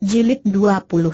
Jilid 21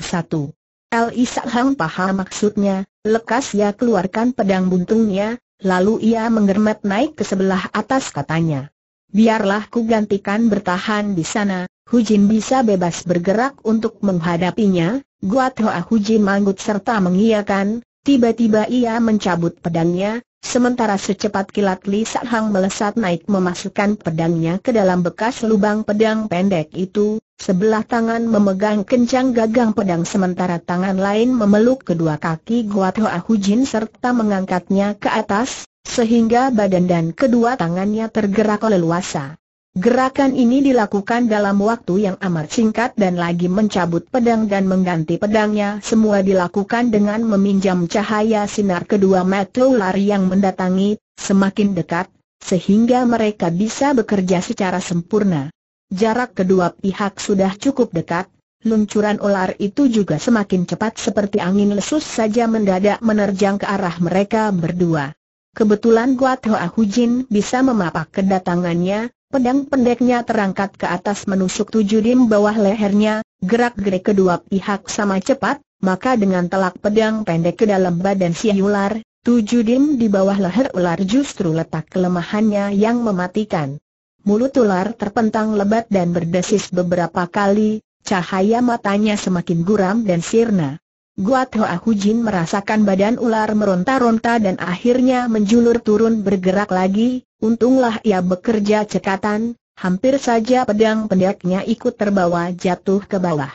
El hang paham maksudnya, lekas ia keluarkan pedang buntungnya, lalu ia menggermet naik ke sebelah atas katanya. Biarlah ku gantikan bertahan di sana, Hu Jin bisa bebas bergerak untuk menghadapinya, Gua Hoa Jin manggut serta mengiyakan, Tiba-tiba ia mencabut pedangnya, sementara secepat kilat Li Hang melesat naik memasukkan pedangnya ke dalam bekas lubang pedang pendek itu, sebelah tangan memegang kencang gagang pedang sementara tangan lain memeluk kedua kaki Guat Hoa Jin serta mengangkatnya ke atas, sehingga badan dan kedua tangannya tergerak oleh luasa. Gerakan ini dilakukan dalam waktu yang amat singkat dan lagi mencabut pedang dan mengganti pedangnya semua dilakukan dengan meminjam cahaya sinar kedua mata lari yang mendatangi, semakin dekat, sehingga mereka bisa bekerja secara sempurna. Jarak kedua pihak sudah cukup dekat, luncuran ular itu juga semakin cepat seperti angin lesus saja mendadak menerjang ke arah mereka berdua. Kebetulan Guat Hoa Hujin bisa memapak kedatangannya, Pedang pendeknya terangkat ke atas menusuk tujuh dim bawah lehernya, gerak-gerik kedua pihak sama cepat, maka dengan telak pedang pendek ke dalam badan si ular, tujuh dim di bawah leher ular justru letak kelemahannya yang mematikan. Mulut ular terpentang lebat dan berdesis beberapa kali, cahaya matanya semakin guram dan sirna. Guat Hoa Hujin merasakan badan ular meronta-ronta dan akhirnya menjulur turun bergerak lagi, untunglah ia bekerja cekatan, hampir saja pedang pendeknya ikut terbawa jatuh ke bawah.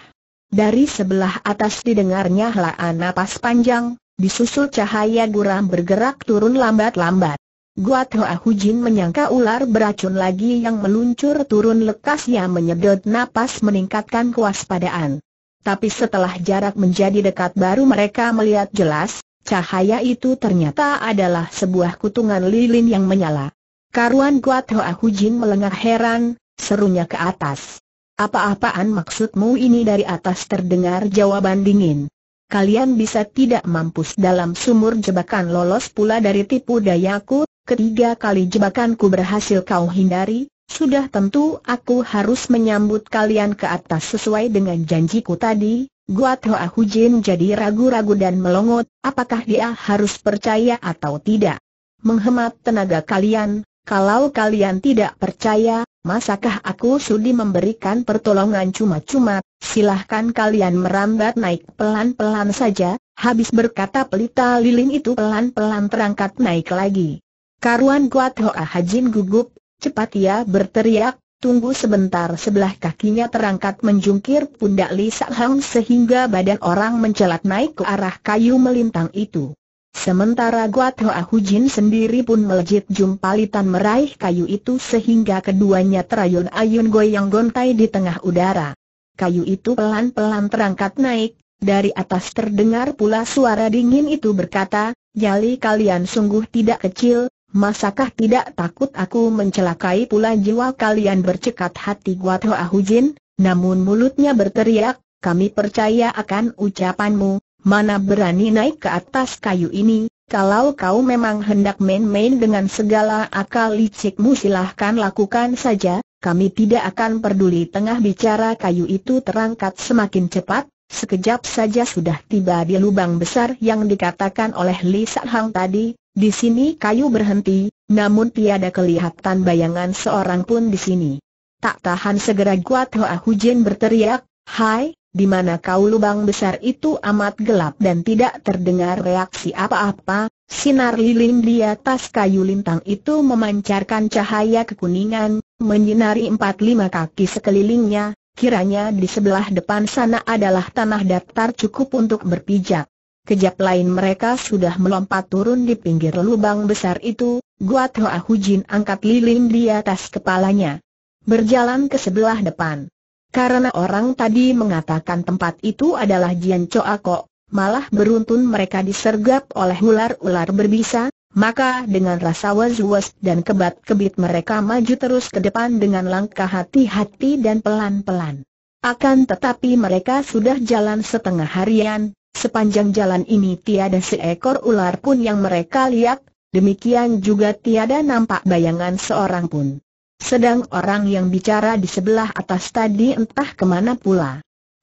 Dari sebelah atas didengarnya helaan napas panjang, disusul cahaya guram bergerak turun lambat-lambat. Guat Hoa Hujin menyangka ular beracun lagi yang meluncur turun lekas ia menyedot napas meningkatkan kewaspadaan tapi setelah jarak menjadi dekat baru mereka melihat jelas, cahaya itu ternyata adalah sebuah kutungan lilin yang menyala. Karuan Guat Hoa Jin melengah heran, serunya ke atas. Apa-apaan maksudmu ini dari atas terdengar jawaban dingin. Kalian bisa tidak mampus dalam sumur jebakan lolos pula dari tipu dayaku, ketiga kali jebakanku berhasil kau hindari, sudah tentu aku harus menyambut kalian ke atas sesuai dengan janjiku tadi, Guat Hoa Hujin jadi ragu-ragu dan melongot, apakah dia harus percaya atau tidak. Menghemat tenaga kalian, kalau kalian tidak percaya, masakah aku sudi memberikan pertolongan cuma-cuma, silahkan kalian merambat naik pelan-pelan saja, habis berkata pelita lilin itu pelan-pelan terangkat naik lagi. Karuan Guat Hoa Hajin gugup, Cepat ia berteriak, tunggu sebentar sebelah kakinya terangkat menjungkir pundak Li Hang sehingga badan orang mencelat naik ke arah kayu melintang itu. Sementara Guat Hoa Jin sendiri pun melejit jumpalitan meraih kayu itu sehingga keduanya terayun-ayun goyang gontai di tengah udara. Kayu itu pelan-pelan terangkat naik, dari atas terdengar pula suara dingin itu berkata, Jali kalian sungguh tidak kecil, Masakah tidak takut aku mencelakai pula jiwa kalian bercekat hati Guat Hoa Hujin, namun mulutnya berteriak, kami percaya akan ucapanmu, mana berani naik ke atas kayu ini, kalau kau memang hendak main-main dengan segala akal licikmu silahkan lakukan saja, kami tidak akan peduli tengah bicara kayu itu terangkat semakin cepat, sekejap saja sudah tiba di lubang besar yang dikatakan oleh Li Hang tadi, di sini kayu berhenti, namun tiada kelihatan bayangan seorang pun di sini. Tak tahan segera Guat Hoa Hujin berteriak, Hai, di mana kau lubang besar itu amat gelap dan tidak terdengar reaksi apa-apa, Sinar lilin di atas kayu lintang itu memancarkan cahaya kekuningan, menyinari empat lima kaki sekelilingnya, kiranya di sebelah depan sana adalah tanah datar cukup untuk berpijak. Kejap lain mereka sudah melompat turun di pinggir lubang besar itu, Gua Hoa Hujin angkat lilin di atas kepalanya. Berjalan ke sebelah depan. Karena orang tadi mengatakan tempat itu adalah Jian Choa Kok, malah beruntun mereka disergap oleh ular-ular berbisa, maka dengan rasa was-was dan kebat-kebit mereka maju terus ke depan dengan langkah hati-hati dan pelan-pelan. Akan tetapi mereka sudah jalan setengah harian, Sepanjang jalan ini tiada seekor ular pun yang mereka lihat, demikian juga tiada nampak bayangan seorang pun. Sedang orang yang bicara di sebelah atas tadi entah kemana pula.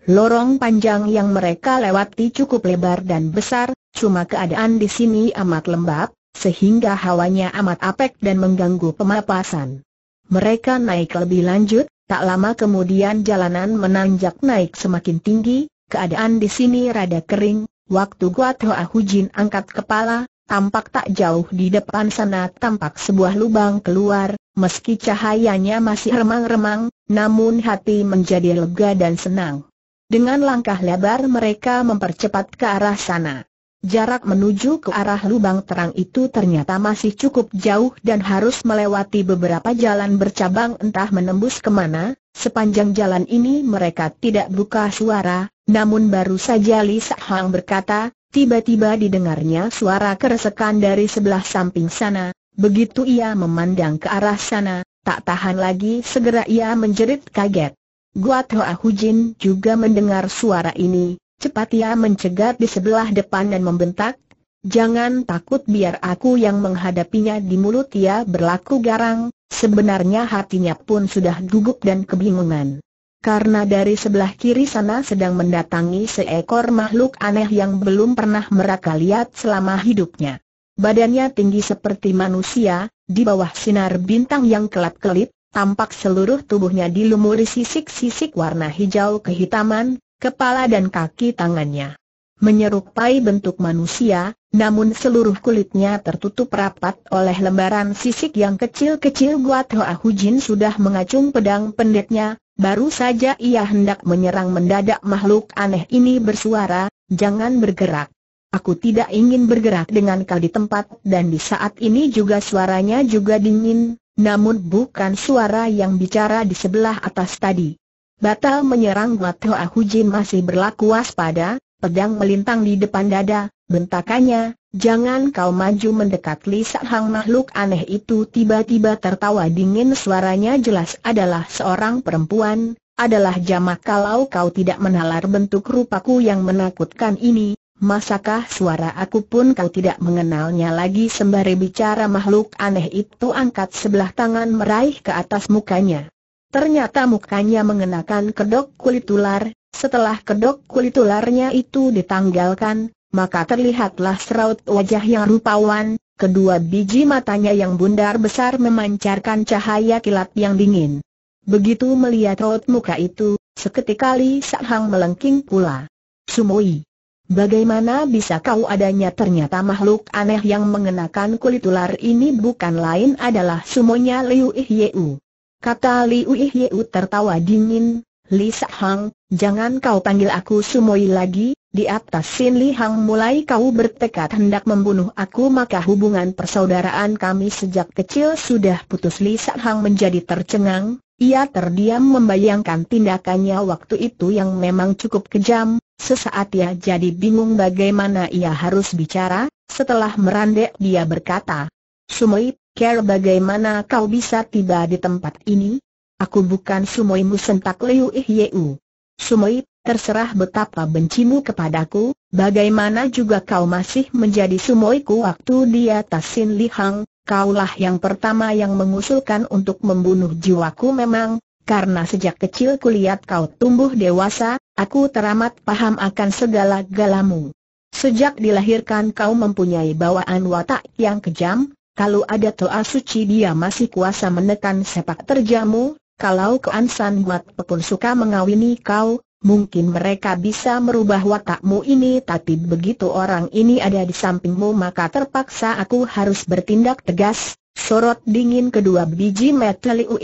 Lorong panjang yang mereka lewati cukup lebar dan besar, cuma keadaan di sini amat lembab, sehingga hawanya amat apek dan mengganggu pemapasan. Mereka naik lebih lanjut, tak lama kemudian jalanan menanjak naik semakin tinggi, Keadaan di sini rada kering, waktu Guat Hoa Hujin angkat kepala, tampak tak jauh di depan sana tampak sebuah lubang keluar, meski cahayanya masih remang-remang, namun hati menjadi lega dan senang. Dengan langkah lebar mereka mempercepat ke arah sana. Jarak menuju ke arah lubang terang itu ternyata masih cukup jauh dan harus melewati beberapa jalan bercabang entah menembus kemana, sepanjang jalan ini mereka tidak buka suara, namun baru saja Li Hang berkata, tiba-tiba didengarnya suara keresekan dari sebelah samping sana, begitu ia memandang ke arah sana, tak tahan lagi segera ia menjerit kaget. Guat Hoa Jin juga mendengar suara ini, cepat ia mencegat di sebelah depan dan membentak, Jangan takut biar aku yang menghadapinya di mulut ia ya, berlaku garang, sebenarnya hatinya pun sudah gugup dan kebingungan karena dari sebelah kiri sana sedang mendatangi seekor makhluk aneh yang belum pernah mereka lihat selama hidupnya. Badannya tinggi seperti manusia, di bawah sinar bintang yang kelap-kelip, tampak seluruh tubuhnya dilumuri sisik-sisik warna hijau kehitaman, kepala dan kaki tangannya. Menyerupai bentuk manusia, namun seluruh kulitnya tertutup rapat oleh lembaran sisik yang kecil-kecil Guat Hoa Hujin sudah mengacung pedang pendeknya, Baru saja ia hendak menyerang mendadak makhluk aneh ini bersuara, jangan bergerak. Aku tidak ingin bergerak dengan kau di tempat dan di saat ini juga suaranya juga dingin, namun bukan suara yang bicara di sebelah atas tadi. Batal menyerang Gua Ahujin Hujin masih berlaku waspada, pedang melintang di depan dada, Bentakannya, jangan kau maju mendekat Li Hang makhluk aneh itu tiba-tiba tertawa dingin suaranya jelas adalah seorang perempuan, adalah jamak kalau kau tidak menalar bentuk rupaku yang menakutkan ini, masakah suara aku pun kau tidak mengenalnya lagi sembari bicara makhluk aneh itu angkat sebelah tangan meraih ke atas mukanya. Ternyata mukanya mengenakan kedok kulit ular, setelah kedok kulit ularnya itu ditanggalkan, maka terlihatlah seraut wajah yang rupawan, kedua biji matanya yang bundar besar memancarkan cahaya kilat yang dingin. Begitu melihat raut muka itu, seketika Li Sahang melengking pula. Sumoi. Bagaimana bisa kau adanya ternyata makhluk aneh yang mengenakan kulit ular ini bukan lain adalah sumonya Liu Ihyeu. Kata Liu Ihyeu tertawa dingin, Li Sahang, jangan kau panggil aku sumoi lagi, di atas Sin Li Hang mulai kau bertekad hendak membunuh aku maka hubungan persaudaraan kami sejak kecil sudah putus Li Sa Hang menjadi tercengang, ia terdiam membayangkan tindakannya waktu itu yang memang cukup kejam, sesaat ia jadi bingung bagaimana ia harus bicara, setelah merandek dia berkata, Sumoi, care bagaimana kau bisa tiba di tempat ini? Aku bukan sumoimu sentak Liu Ihyeu. Sumoi, terserah betapa bencimu kepadaku, bagaimana juga kau masih menjadi sumoiku waktu di atas Sin Lihang, kaulah yang pertama yang mengusulkan untuk membunuh jiwaku memang, karena sejak kecil kulihat kau tumbuh dewasa, aku teramat paham akan segala galamu. Sejak dilahirkan kau mempunyai bawaan watak yang kejam, kalau ada toa suci dia masih kuasa menekan sepak terjamu, kalau keansan Ansan Buat pun suka mengawini kau, mungkin mereka bisa merubah watakmu ini tapi begitu orang ini ada di sampingmu maka terpaksa aku harus bertindak tegas. Sorot dingin kedua biji mata Liu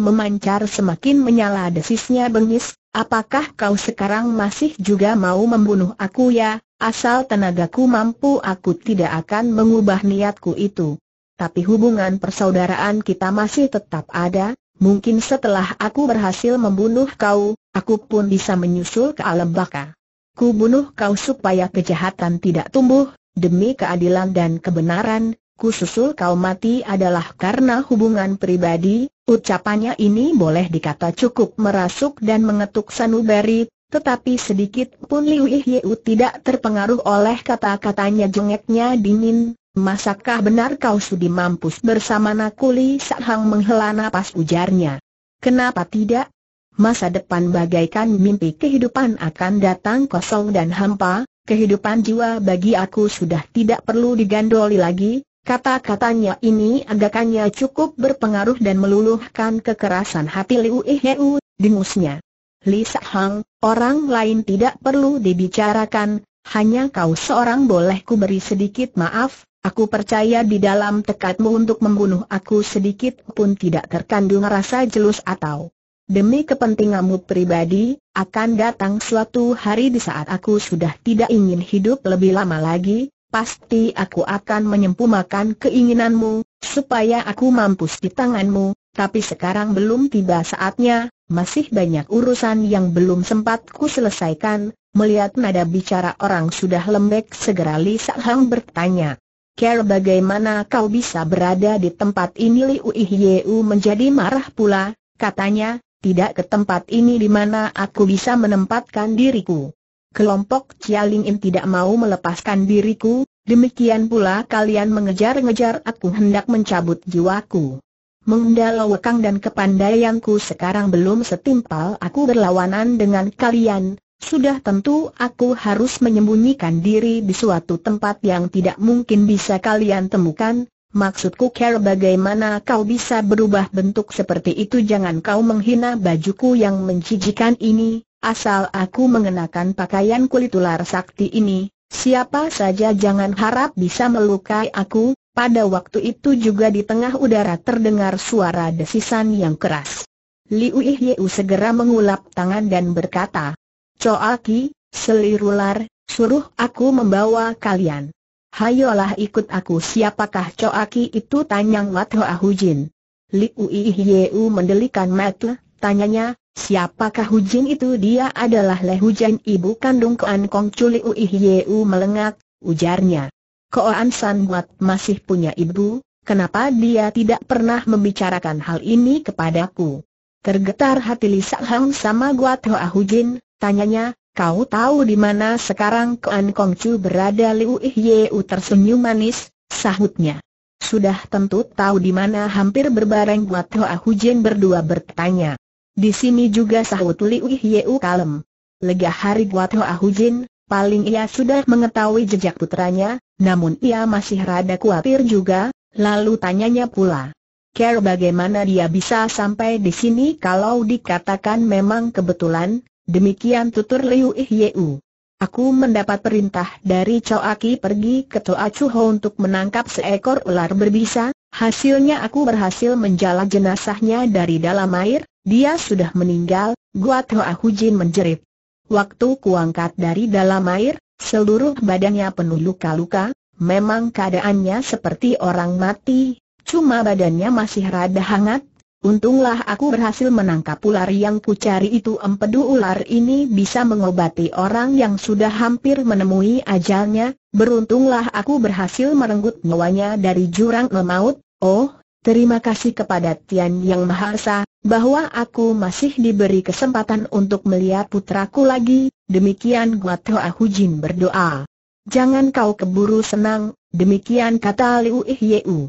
memancar semakin menyala desisnya bengis, apakah kau sekarang masih juga mau membunuh aku ya, asal tenagaku mampu aku tidak akan mengubah niatku itu. Tapi hubungan persaudaraan kita masih tetap ada, Mungkin setelah aku berhasil membunuh kau, aku pun bisa menyusul ke alam baka. Ku bunuh kau supaya kejahatan tidak tumbuh, demi keadilan dan kebenaran, ku susul kau mati adalah karena hubungan pribadi, ucapannya ini boleh dikata cukup merasuk dan mengetuk sanubari, tetapi sedikit pun Liu Yiu tidak terpengaruh oleh kata-katanya jengeknya dingin, Masakah benar kau sudi mampus bersama Nakuli Sahang menghela napas ujarnya. Kenapa tidak? Masa depan bagaikan mimpi kehidupan akan datang kosong dan hampa, kehidupan jiwa bagi aku sudah tidak perlu digandoli lagi, kata-katanya ini agakannya cukup berpengaruh dan meluluhkan kekerasan hati Liu Iheu, dengusnya. Li Hang, orang lain tidak perlu dibicarakan, hanya kau seorang boleh ku beri sedikit maaf, Aku percaya di dalam tekadmu untuk membunuh aku sedikit pun tidak terkandung rasa jelus atau demi kepentinganmu pribadi, akan datang suatu hari di saat aku sudah tidak ingin hidup lebih lama lagi, pasti aku akan menyempurnakan keinginanmu, supaya aku mampus di tanganmu, tapi sekarang belum tiba saatnya, masih banyak urusan yang belum sempat ku selesaikan, Melihat nada bicara orang sudah lembek segera Li Hang bertanya Care bagaimana kau bisa berada di tempat ini Liu Ihyeu menjadi marah pula, katanya, tidak ke tempat ini di mana aku bisa menempatkan diriku. Kelompok Cialingin tidak mau melepaskan diriku, demikian pula kalian mengejar-ngejar aku hendak mencabut jiwaku. Mengendala wakang dan kepandaianku sekarang belum setimpal aku berlawanan dengan kalian, sudah tentu aku harus menyembunyikan diri di suatu tempat yang tidak mungkin bisa kalian temukan, maksudku care bagaimana kau bisa berubah bentuk seperti itu jangan kau menghina bajuku yang menjijikan ini, asal aku mengenakan pakaian kulit ular sakti ini, siapa saja jangan harap bisa melukai aku, pada waktu itu juga di tengah udara terdengar suara desisan yang keras. Liu Yeu segera mengulap tangan dan berkata, Coaki, selirular, suruh aku membawa kalian. Hayolah ikut aku siapakah Coaki itu tanyang Wat Hoa Hujin. Liu Ihyeu mendelikan mata, tanyanya, siapakah Hujin itu dia adalah Le ibu kandung Koan Kong Chu Liu Ihyeu melengak, ujarnya. Koan San Wat masih punya ibu, kenapa dia tidak pernah membicarakan hal ini kepadaku? Tergetar hati Lisa Hang sama Guat Hoa Hujin, Tanyanya, kau tahu di mana sekarang Kuan Chu berada Liu Ihyeu tersenyum manis, sahutnya. Sudah tentu tahu di mana hampir berbareng buat Hoa Jin berdua bertanya. Di sini juga sahut Liu Ihyeu kalem. Lega hari buat Hoa Jin, paling ia sudah mengetahui jejak putranya, namun ia masih rada khawatir juga, lalu tanyanya pula. Care bagaimana dia bisa sampai di sini kalau dikatakan memang kebetulan, Demikian tutur Liu Ihyeu. Aku mendapat perintah dari Aki pergi ke Chuho untuk menangkap seekor ular berbisa, hasilnya aku berhasil menjala jenazahnya dari dalam air, dia sudah meninggal, Guat Hoa Hujin menjerit. Waktu kuangkat dari dalam air, seluruh badannya penuh luka-luka, memang keadaannya seperti orang mati, cuma badannya masih rada hangat, Untunglah aku berhasil menangkap ular yang kucari itu empedu ular ini bisa mengobati orang yang sudah hampir menemui ajalnya, beruntunglah aku berhasil merenggut nyawanya dari jurang lemaut, oh, terima kasih kepada Tian Yang Mahasa, bahwa aku masih diberi kesempatan untuk melihat putraku lagi, demikian Gua Hoa Hujin berdoa. Jangan kau keburu senang, demikian kata Liu Ihyeu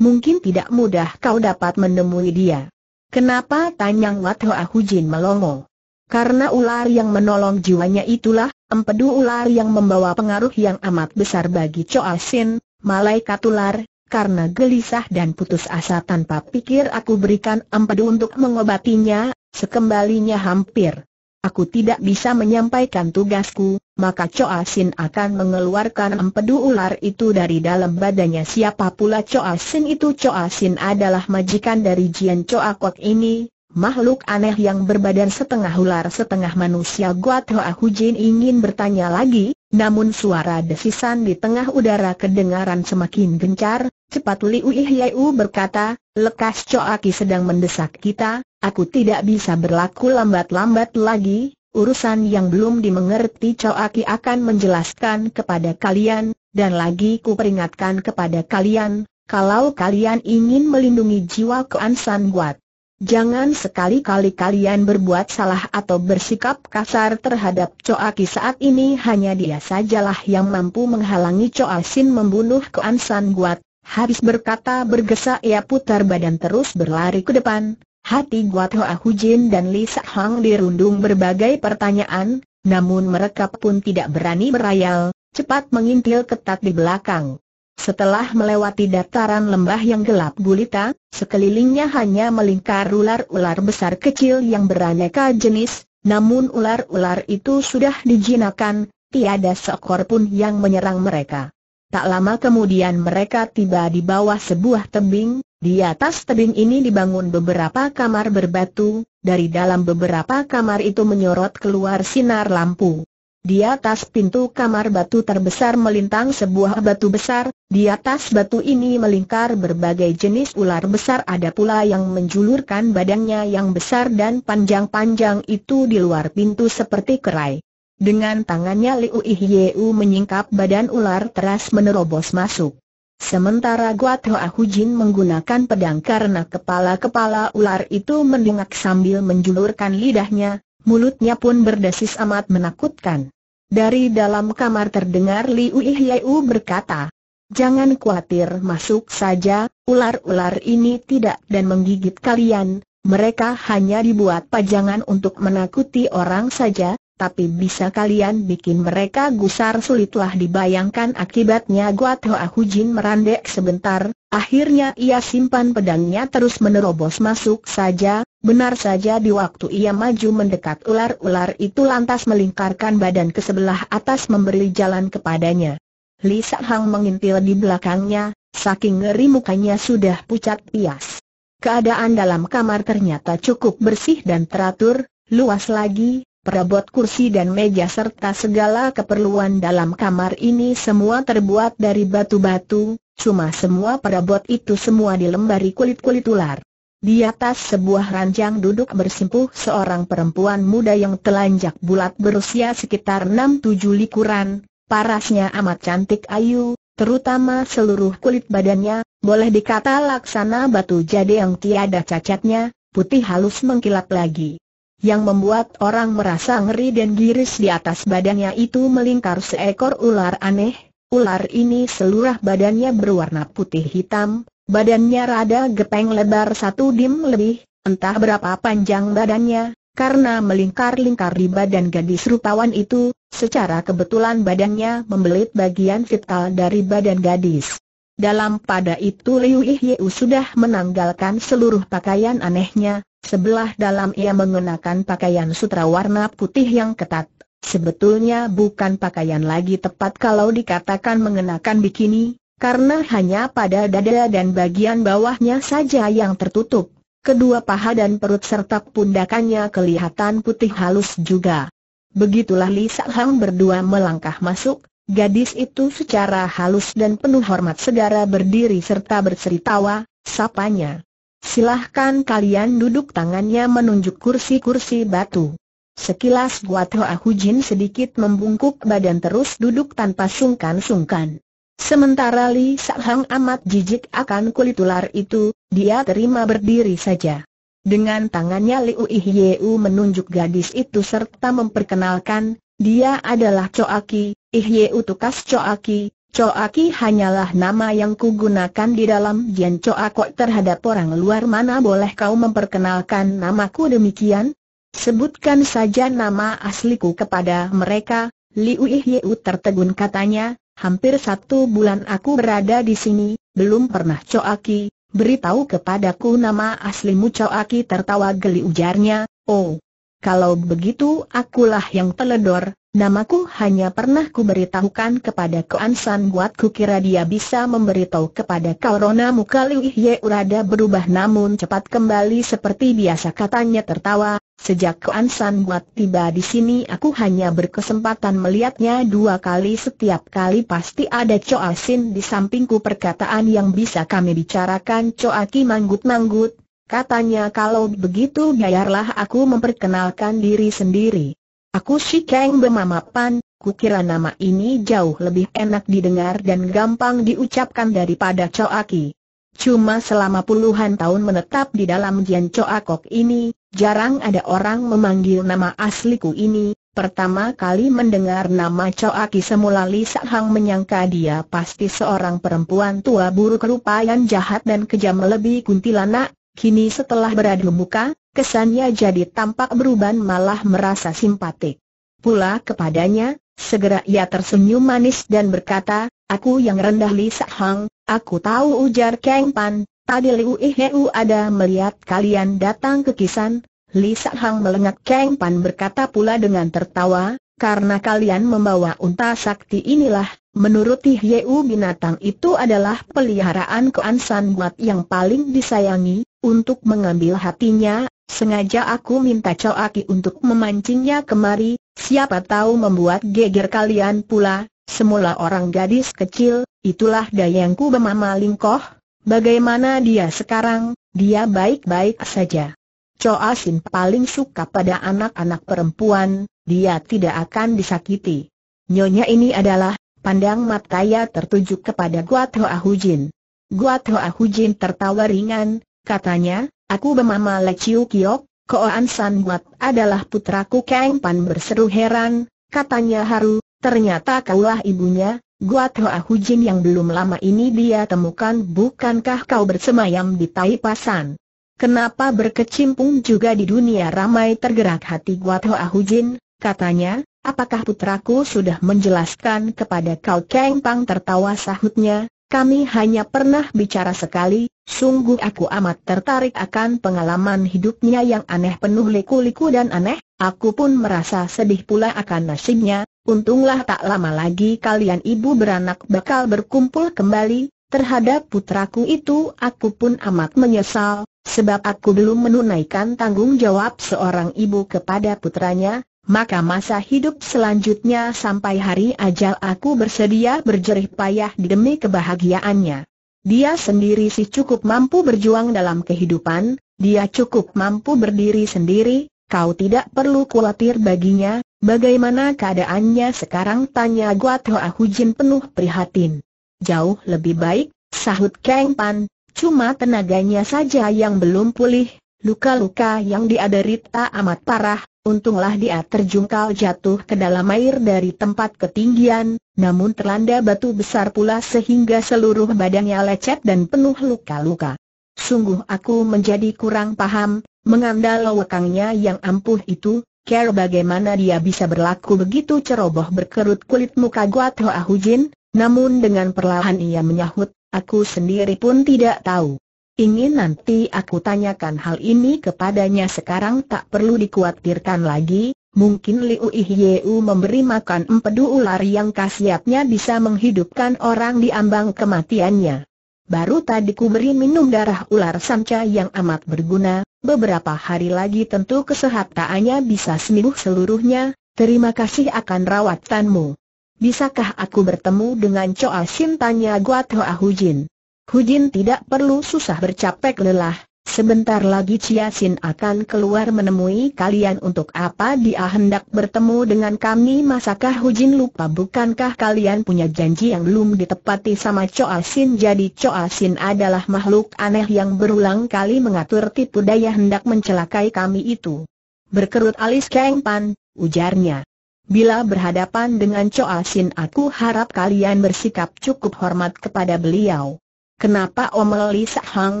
mungkin tidak mudah kau dapat menemui dia. Kenapa tanyang Wat Hoa Hujin melongo? Karena ular yang menolong jiwanya itulah, empedu ular yang membawa pengaruh yang amat besar bagi Choa Sin, malaikat ular, karena gelisah dan putus asa tanpa pikir aku berikan empedu untuk mengobatinya, sekembalinya hampir aku tidak bisa menyampaikan tugasku, maka Choa Sin akan mengeluarkan empedu ular itu dari dalam badannya. Siapa pula Choa Sin itu? Choa Sin adalah majikan dari Jian Choa Kok ini, makhluk aneh yang berbadan setengah ular setengah manusia. Guat Hoa Jin ingin bertanya lagi, namun suara desisan di tengah udara kedengaran semakin gencar, Cepat Liu U berkata, lekas Coaki sedang mendesak kita, aku tidak bisa berlaku lambat-lambat lagi, urusan yang belum dimengerti Coaki akan menjelaskan kepada kalian, dan lagi ku peringatkan kepada kalian, kalau kalian ingin melindungi jiwa Kuan San Buat. Jangan sekali-kali kalian berbuat salah atau bersikap kasar terhadap Coaki saat ini hanya dia sajalah yang mampu menghalangi Coasin membunuh Kuan San Guat, Habis berkata bergesa ia putar badan terus berlari ke depan. Hati Guat Hoa Hujin dan Li Sa Hang dirundung berbagai pertanyaan, namun mereka pun tidak berani berayal, cepat mengintil ketat di belakang. Setelah melewati dataran lembah yang gelap gulita, sekelilingnya hanya melingkar ular-ular besar kecil yang beraneka jenis, namun ular-ular itu sudah dijinakan, tiada seekor pun yang menyerang mereka. Tak lama kemudian mereka tiba di bawah sebuah tebing, di atas tebing ini dibangun beberapa kamar berbatu, dari dalam beberapa kamar itu menyorot keluar sinar lampu. Di atas pintu kamar batu terbesar melintang sebuah batu besar, di atas batu ini melingkar berbagai jenis ular besar ada pula yang menjulurkan badannya yang besar dan panjang-panjang itu di luar pintu seperti kerai. Dengan tangannya Liu Ihyeu menyingkap badan ular teras menerobos masuk. Sementara Guat Hoa Hujin menggunakan pedang karena kepala-kepala ular itu mendengak sambil menjulurkan lidahnya, mulutnya pun berdesis amat menakutkan. Dari dalam kamar terdengar Liu Ihyeu berkata, Jangan khawatir masuk saja, ular-ular ini tidak dan menggigit kalian, mereka hanya dibuat pajangan untuk menakuti orang saja, tapi bisa kalian bikin mereka gusar sulitlah dibayangkan akibatnya Guat Hoa Hujin merandek sebentar, akhirnya ia simpan pedangnya terus menerobos masuk saja, benar saja di waktu ia maju mendekat ular-ular itu lantas melingkarkan badan ke sebelah atas memberi jalan kepadanya. Lisa Hang mengintil di belakangnya, saking ngeri mukanya sudah pucat pias. Keadaan dalam kamar ternyata cukup bersih dan teratur, luas lagi, perabot kursi dan meja serta segala keperluan dalam kamar ini semua terbuat dari batu-batu, cuma semua perabot itu semua dilembari kulit-kulit ular. Di atas sebuah ranjang duduk bersimpuh seorang perempuan muda yang telanjak bulat berusia sekitar 6-7 likuran, parasnya amat cantik ayu, terutama seluruh kulit badannya, boleh dikata laksana batu jade yang tiada cacatnya, putih halus mengkilap lagi yang membuat orang merasa ngeri dan giris di atas badannya itu melingkar seekor ular aneh. Ular ini seluruh badannya berwarna putih hitam, badannya rada gepeng lebar satu dim lebih, entah berapa panjang badannya, karena melingkar-lingkar di badan gadis rupawan itu, secara kebetulan badannya membelit bagian vital dari badan gadis. Dalam pada itu Liu Yiyu sudah menanggalkan seluruh pakaian anehnya, sebelah dalam ia mengenakan pakaian sutra warna putih yang ketat. Sebetulnya bukan pakaian lagi tepat kalau dikatakan mengenakan bikini, karena hanya pada dada dan bagian bawahnya saja yang tertutup. Kedua paha dan perut serta pundakannya kelihatan putih halus juga. Begitulah Li Hang berdua melangkah masuk, Gadis itu secara halus dan penuh hormat segera berdiri serta berseri tawa, sapanya. Silahkan kalian duduk tangannya menunjuk kursi-kursi batu. Sekilas Guat Hoa Hujin sedikit membungkuk badan terus duduk tanpa sungkan-sungkan. Sementara Li Hang amat jijik akan kulit ular itu, dia terima berdiri saja. Dengan tangannya Liu Ihyeu menunjuk gadis itu serta memperkenalkan, dia adalah Choaki, Ih Ihye Utukas Coaki, Coaki hanyalah nama yang kugunakan di dalam Jian Coakok terhadap orang luar mana boleh kau memperkenalkan namaku demikian? Sebutkan saja nama asliku kepada mereka, Liu U tertegun katanya, hampir satu bulan aku berada di sini, belum pernah Coaki, beritahu kepadaku nama aslimu Coaki tertawa geli ujarnya, oh, kalau begitu akulah yang teledor, namaku hanya pernah kuberitahukan kepada Koansan San Buat kukira dia bisa memberitahu kepada kau Rona muka Liu Urada berubah namun cepat kembali seperti biasa katanya tertawa, sejak Koansan San Buat tiba di sini aku hanya berkesempatan melihatnya dua kali setiap kali pasti ada Choa Sin di sampingku perkataan yang bisa kami bicarakan Choa Ki manggut-manggut, Katanya kalau begitu biarlah aku memperkenalkan diri sendiri. Aku si Kang Bemamapan, kukira nama ini jauh lebih enak didengar dan gampang diucapkan daripada Coaki. Cuma selama puluhan tahun menetap di dalam Jian Coakok ini, jarang ada orang memanggil nama asliku ini. Pertama kali mendengar nama Coaki semula Lisa Hang menyangka dia pasti seorang perempuan tua buruk rupa yang jahat dan kejam lebih kuntilanak, Kini setelah beradu muka, kesannya jadi tampak beruban malah merasa simpatik. Pula kepadanya, segera ia tersenyum manis dan berkata, Aku yang rendah Li Hang, aku tahu ujar Kang Pan, tadi Liu Iheu ada melihat kalian datang ke kisan. Li Hang melengak Kang Pan berkata pula dengan tertawa, karena kalian membawa unta sakti inilah, menurut Tihyeu binatang itu adalah peliharaan keansan buat yang paling disayangi, untuk mengambil hatinya, sengaja aku minta Coaki untuk memancingnya kemari, siapa tahu membuat geger kalian pula, semula orang gadis kecil, itulah dayangku bemama lingkoh, bagaimana dia sekarang, dia baik-baik saja. Choa Sin paling suka pada anak-anak perempuan, dia tidak akan disakiti. Nyonya ini adalah, pandang mataya tertuju kepada Gua Hoa Hujin. Gua Hoa Hujin tertawa ringan, katanya, aku bemama Le Chiu Kiok, Koan San Buat adalah putraku Kang Pan berseru heran, katanya haru, ternyata kaulah ibunya, Guat Hoa Hujin yang belum lama ini dia temukan bukankah kau bersemayam di Tai Pasan? Kenapa berkecimpung juga di dunia ramai tergerak hati Guat Hoa Hujin? Katanya, apakah putraku sudah menjelaskan kepada kau Kang Pang tertawa sahutnya, kami hanya pernah bicara sekali, Sungguh aku amat tertarik akan pengalaman hidupnya yang aneh penuh liku-liku dan aneh, aku pun merasa sedih pula akan nasibnya, untunglah tak lama lagi kalian ibu beranak bakal berkumpul kembali, terhadap putraku itu aku pun amat menyesal, sebab aku belum menunaikan tanggung jawab seorang ibu kepada putranya, maka masa hidup selanjutnya sampai hari ajal aku bersedia berjerih payah demi kebahagiaannya. Dia sendiri sih cukup mampu berjuang dalam kehidupan, dia cukup mampu berdiri sendiri, kau tidak perlu khawatir baginya, bagaimana keadaannya sekarang tanya Guat Hoa Hujin penuh prihatin. Jauh lebih baik, sahut Kang Pan, cuma tenaganya saja yang belum pulih, Luka-luka yang dia derita amat parah, untunglah dia terjungkal jatuh ke dalam air dari tempat ketinggian, namun terlanda batu besar pula sehingga seluruh badannya lecet dan penuh luka-luka. Sungguh aku menjadi kurang paham, mengandal wekangnya yang ampuh itu, Care bagaimana dia bisa berlaku begitu ceroboh berkerut kulit muka Guat Hoa Hujin, namun dengan perlahan ia menyahut, aku sendiri pun tidak tahu. Ingin nanti aku tanyakan hal ini kepadanya sekarang tak perlu dikhawatirkan lagi, mungkin Liu Ihyeu memberi makan empedu ular yang khasiatnya bisa menghidupkan orang di ambang kematiannya. Baru tadi ku beri minum darah ular samca yang amat berguna, beberapa hari lagi tentu kesehatannya bisa sembuh seluruhnya, terima kasih akan rawatanmu. Bisakah aku bertemu dengan Choa Shin? Tanya Gua Toa Hujin. Hujin tidak perlu susah bercapek lelah, sebentar lagi Chia Sin akan keluar menemui kalian untuk apa dia hendak bertemu dengan kami masakah Hujin lupa bukankah kalian punya janji yang belum ditepati sama Choa Sin jadi Choa Sin adalah makhluk aneh yang berulang kali mengatur tipu daya hendak mencelakai kami itu. Berkerut alis Kang Pan, ujarnya. Bila berhadapan dengan Choa Sin aku harap kalian bersikap cukup hormat kepada beliau. Kenapa Om Li Hang,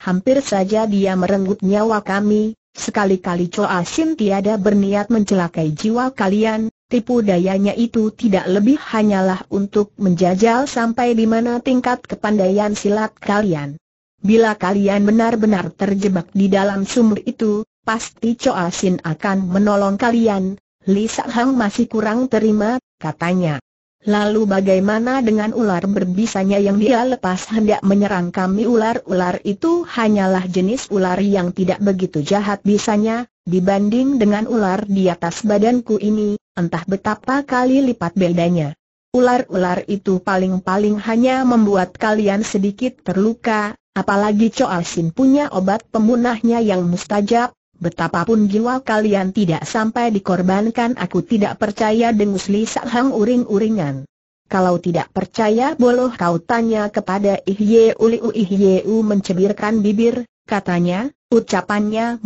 hampir saja dia merenggut nyawa kami, sekali-kali Choa Sin tiada berniat mencelakai jiwa kalian, tipu dayanya itu tidak lebih hanyalah untuk menjajal sampai di mana tingkat kepandaian silat kalian. Bila kalian benar-benar terjebak di dalam sumur itu, pasti Choa Sin akan menolong kalian, Li Hang masih kurang terima, katanya. Lalu bagaimana dengan ular berbisanya yang dia lepas hendak menyerang kami ular-ular itu hanyalah jenis ular yang tidak begitu jahat bisanya, dibanding dengan ular di atas badanku ini, entah betapa kali lipat bedanya. Ular-ular itu paling-paling hanya membuat kalian sedikit terluka, apalagi Choa Sin punya obat pemunahnya yang mustajab, Betapapun jiwa kalian tidak sampai dikorbankan aku tidak percaya dengus Li Hang uring-uringan. Kalau tidak percaya boleh kau tanya kepada Ihye Uliu Ihye U mencebirkan bibir, katanya, ucapannya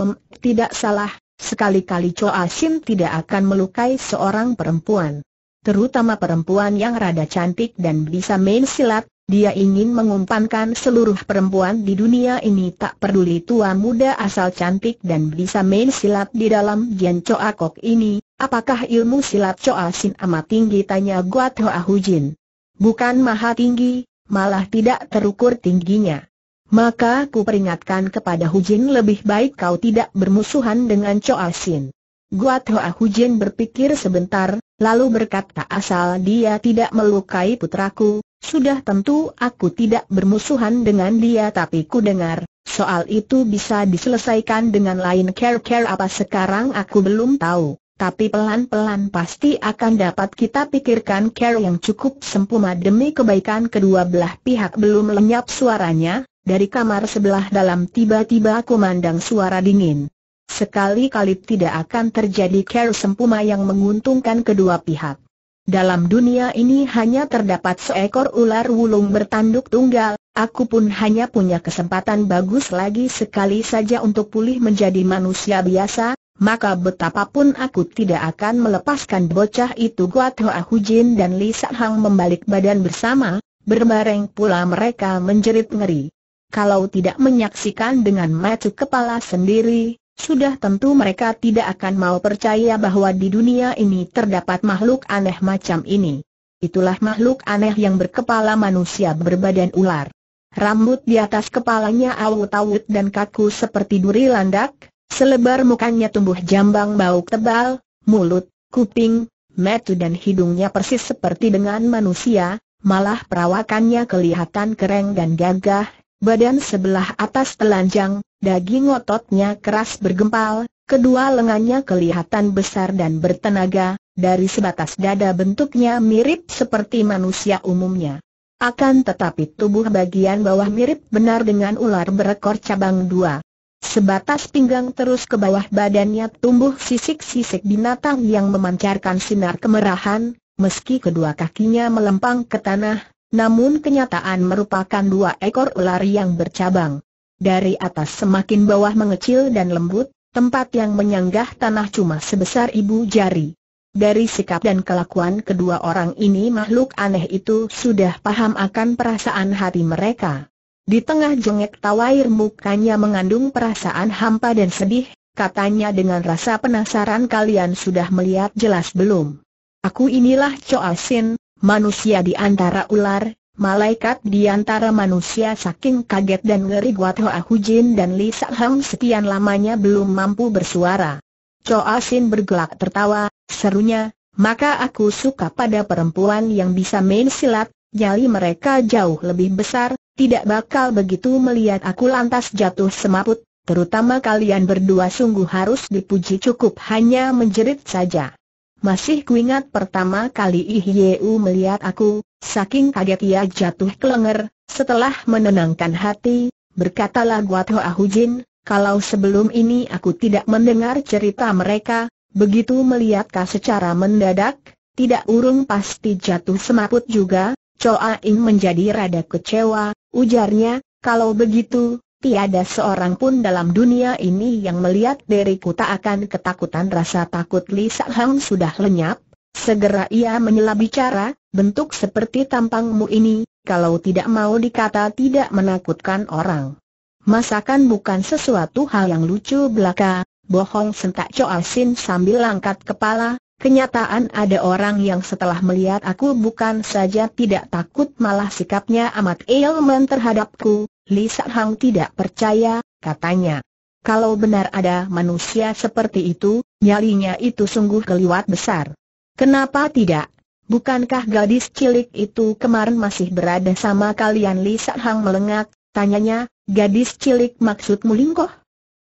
tidak salah, sekali-kali Choa Shin tidak akan melukai seorang perempuan. Terutama perempuan yang rada cantik dan bisa main silat, dia ingin mengumpankan seluruh perempuan di dunia ini tak peduli tua muda asal cantik dan bisa main silat di dalam Jian Choa Kok ini, apakah ilmu silat Choa Sin amat tinggi tanya Guat Hoa Hujin. Bukan maha tinggi, malah tidak terukur tingginya. Maka ku peringatkan kepada Hujin lebih baik kau tidak bermusuhan dengan Choa Sin. Guat Hoa Hujin berpikir sebentar, lalu berkata asal dia tidak melukai putraku, sudah tentu aku tidak bermusuhan dengan dia tapi ku dengar, soal itu bisa diselesaikan dengan lain care-care apa sekarang aku belum tahu. Tapi pelan-pelan pasti akan dapat kita pikirkan care yang cukup sempurna demi kebaikan kedua belah pihak belum lenyap suaranya, dari kamar sebelah dalam tiba-tiba aku mandang suara dingin sekali-kali tidak akan terjadi care sempuma yang menguntungkan kedua pihak. Dalam dunia ini hanya terdapat seekor ular wulung bertanduk tunggal, aku pun hanya punya kesempatan bagus lagi sekali saja untuk pulih menjadi manusia biasa, maka betapapun aku tidak akan melepaskan bocah itu Guat Hoa Hujin dan Lisa Hang membalik badan bersama, berbareng pula mereka menjerit ngeri. Kalau tidak menyaksikan dengan mata kepala sendiri, sudah tentu mereka tidak akan mau percaya bahwa di dunia ini terdapat makhluk aneh macam ini. Itulah makhluk aneh yang berkepala manusia berbadan ular. Rambut di atas kepalanya awut-awut dan kaku seperti duri landak, selebar mukanya tumbuh jambang bau tebal, mulut, kuping, metu dan hidungnya persis seperti dengan manusia, malah perawakannya kelihatan keren dan gagah, badan sebelah atas telanjang, daging ototnya keras bergempal, kedua lengannya kelihatan besar dan bertenaga, dari sebatas dada bentuknya mirip seperti manusia umumnya. Akan tetapi tubuh bagian bawah mirip benar dengan ular berekor cabang dua. Sebatas pinggang terus ke bawah badannya tumbuh sisik-sisik binatang yang memancarkan sinar kemerahan, meski kedua kakinya melempang ke tanah, namun kenyataan merupakan dua ekor ular yang bercabang. Dari atas semakin bawah mengecil dan lembut, tempat yang menyanggah tanah cuma sebesar ibu jari. Dari sikap dan kelakuan kedua orang ini makhluk aneh itu sudah paham akan perasaan hati mereka. Di tengah jengek tawair mukanya mengandung perasaan hampa dan sedih, katanya dengan rasa penasaran kalian sudah melihat jelas belum? Aku inilah Choa Sin, Manusia di antara ular, malaikat di antara manusia saking kaget dan ngeri buat Hoa Hujin dan Li Sa Hang sekian lamanya belum mampu bersuara. Choa Sin bergelak tertawa, serunya, maka aku suka pada perempuan yang bisa main silat, nyali mereka jauh lebih besar, tidak bakal begitu melihat aku lantas jatuh semaput, terutama kalian berdua sungguh harus dipuji cukup hanya menjerit saja. Masih kuingat pertama kali Ihyeu melihat aku, saking kaget ia jatuh kelenger, setelah menenangkan hati, berkatalah Guat Hoa Hujin, kalau sebelum ini aku tidak mendengar cerita mereka, begitu melihat kau secara mendadak, tidak urung pasti jatuh semaput juga, Choa Ing menjadi rada kecewa, ujarnya, kalau begitu, Tiada seorang pun dalam dunia ini yang melihat diriku tak akan ketakutan rasa takut Li sa Hang sudah lenyap. Segera ia menyela bicara, bentuk seperti tampangmu ini, kalau tidak mau dikata tidak menakutkan orang. Masakan bukan sesuatu hal yang lucu belaka, bohong sentak Choa Sin sambil angkat kepala, kenyataan ada orang yang setelah melihat aku bukan saja tidak takut malah sikapnya amat ilmen terhadapku, Li Hang tidak percaya, katanya. Kalau benar ada manusia seperti itu, nyalinya itu sungguh keliwat besar. Kenapa tidak? Bukankah gadis cilik itu kemarin masih berada sama kalian Li Hang melengak, tanyanya, gadis cilik maksudmu lingkoh?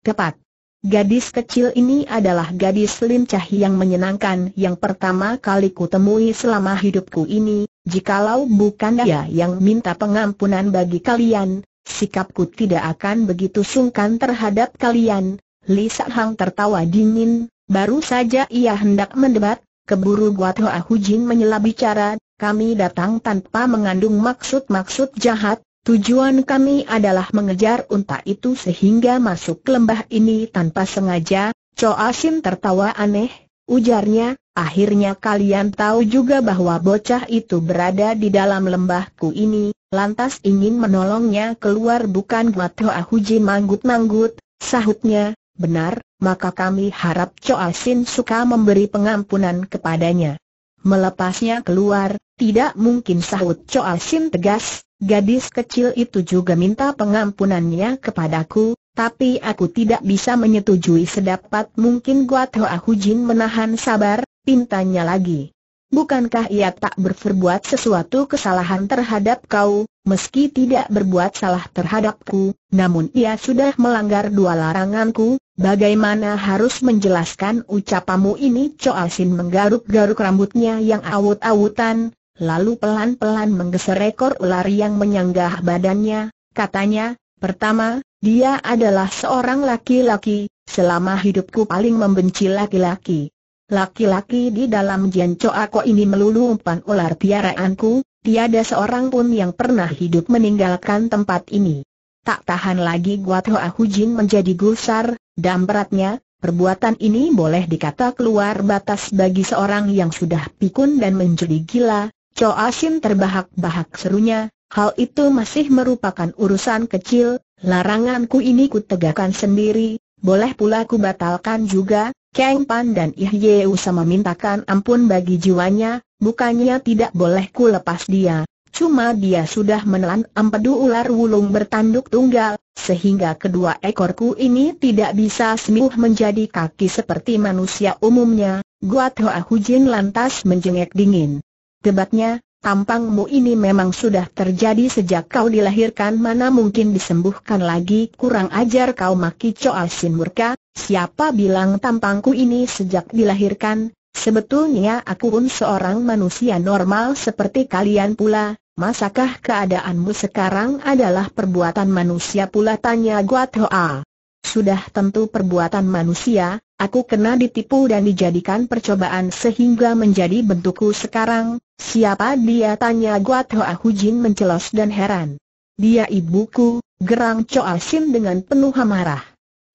Tepat. Gadis kecil ini adalah gadis lincah yang menyenangkan yang pertama kali kutemui selama hidupku ini, jikalau bukan dia yang minta pengampunan bagi kalian, sikapku tidak akan begitu sungkan terhadap kalian. Li Hang tertawa dingin, baru saja ia hendak mendebat, keburu buat Hoa Jin menyela bicara, kami datang tanpa mengandung maksud-maksud jahat, tujuan kami adalah mengejar unta itu sehingga masuk ke lembah ini tanpa sengaja, Choa tertawa aneh, ujarnya, akhirnya kalian tahu juga bahwa bocah itu berada di dalam lembahku ini, lantas ingin menolongnya keluar bukan Gua Toa Huji manggut-manggut, sahutnya, benar, maka kami harap Choa Sin suka memberi pengampunan kepadanya. Melepasnya keluar, tidak mungkin sahut Choa Sin tegas, gadis kecil itu juga minta pengampunannya kepadaku, tapi aku tidak bisa menyetujui sedapat mungkin Gua Toa Hujin menahan sabar, pintanya lagi bukankah ia tak berbuat sesuatu kesalahan terhadap kau, meski tidak berbuat salah terhadapku, namun ia sudah melanggar dua laranganku, bagaimana harus menjelaskan ucapamu ini Choa Sin menggaruk-garuk rambutnya yang awut-awutan, lalu pelan-pelan menggeser ekor ular yang menyanggah badannya, katanya, pertama, dia adalah seorang laki-laki, selama hidupku paling membenci laki-laki. Laki-laki di dalam Jianco aku ini melulu umpan ular piaraanku, tiada seorang pun yang pernah hidup meninggalkan tempat ini. Tak tahan lagi Guat Hoa Hujin menjadi gusar, dan beratnya, perbuatan ini boleh dikata keluar batas bagi seorang yang sudah pikun dan menjadi gila, Cho Asin terbahak-bahak serunya, hal itu masih merupakan urusan kecil, laranganku ini kutegakkan sendiri, boleh pula ku batalkan juga, Kang Pan dan Ihyeu sama mintakan ampun bagi jiwanya, bukannya tidak boleh ku lepas dia, Cuma dia sudah menelan empedu ular wulung bertanduk tunggal, sehingga kedua ekorku ini tidak bisa sembuh menjadi kaki seperti manusia umumnya. Guat Hoa Hujin lantas menjengek dingin. Debatnya, tampangmu ini memang sudah terjadi sejak kau dilahirkan mana mungkin disembuhkan lagi kurang ajar kau maki Choa Sin murka, siapa bilang tampangku ini sejak dilahirkan, sebetulnya aku pun seorang manusia normal seperti kalian pula, masakah keadaanmu sekarang adalah perbuatan manusia pula tanya Guat Hoa Sudah tentu perbuatan manusia, Aku kena ditipu dan dijadikan percobaan sehingga menjadi bentukku sekarang, siapa dia tanya Guat Hoa Hujin mencelos dan heran. Dia ibuku, gerang Choa Sin dengan penuh amarah.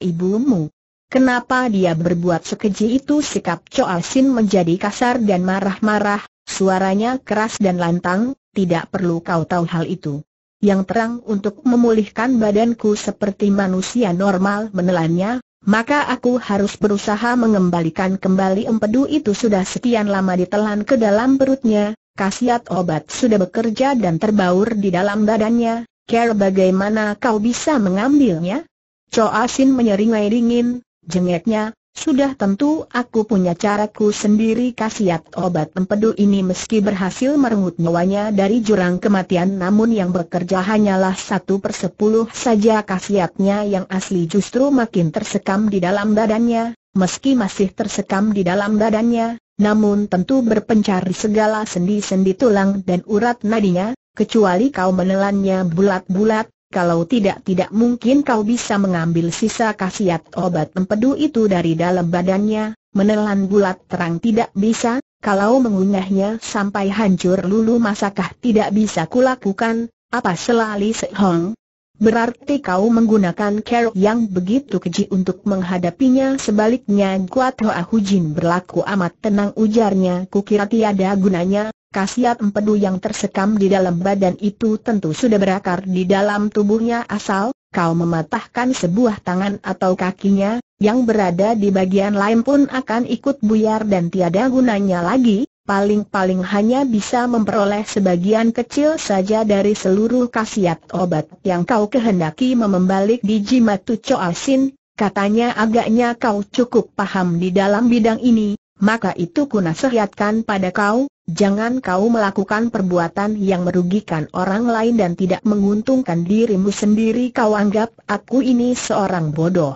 Ibumu? Kenapa dia berbuat sekeji itu sikap Choa Sin menjadi kasar dan marah-marah, suaranya keras dan lantang, tidak perlu kau tahu hal itu yang terang untuk memulihkan badanku seperti manusia normal menelannya, maka aku harus berusaha mengembalikan kembali empedu itu sudah sekian lama ditelan ke dalam perutnya, Kasiat obat sudah bekerja dan terbaur di dalam badannya, Care bagaimana kau bisa mengambilnya? Choa Sin menyeringai dingin, jengeknya, sudah tentu aku punya caraku sendiri kasiat obat empedu ini meski berhasil merenggut nyawanya dari jurang kematian namun yang bekerja hanyalah satu per sepuluh saja kasiatnya yang asli justru makin tersekam di dalam badannya, meski masih tersekam di dalam badannya, namun tentu berpencar di segala sendi-sendi tulang dan urat nadinya, kecuali kau menelannya bulat-bulat, kalau tidak tidak mungkin kau bisa mengambil sisa khasiat obat empedu itu dari dalam badannya, menelan bulat terang tidak bisa, kalau mengunyahnya sampai hancur lulu masakah tidak bisa kulakukan, apa selali sehong? Berarti kau menggunakan kerok yang begitu keji untuk menghadapinya sebaliknya Kuat Hoa Jin berlaku amat tenang ujarnya kukira tiada gunanya, Kasiat empedu yang tersekam di dalam badan itu tentu sudah berakar di dalam tubuhnya asal kau mematahkan sebuah tangan atau kakinya, yang berada di bagian lain pun akan ikut buyar dan tiada gunanya lagi, paling-paling hanya bisa memperoleh sebagian kecil saja dari seluruh kasiat obat yang kau kehendaki memembalik di jimat Jimatu coasin, katanya agaknya kau cukup paham di dalam bidang ini, maka itu ku nasihatkan pada kau, Jangan kau melakukan perbuatan yang merugikan orang lain dan tidak menguntungkan dirimu sendiri kau anggap aku ini seorang bodoh.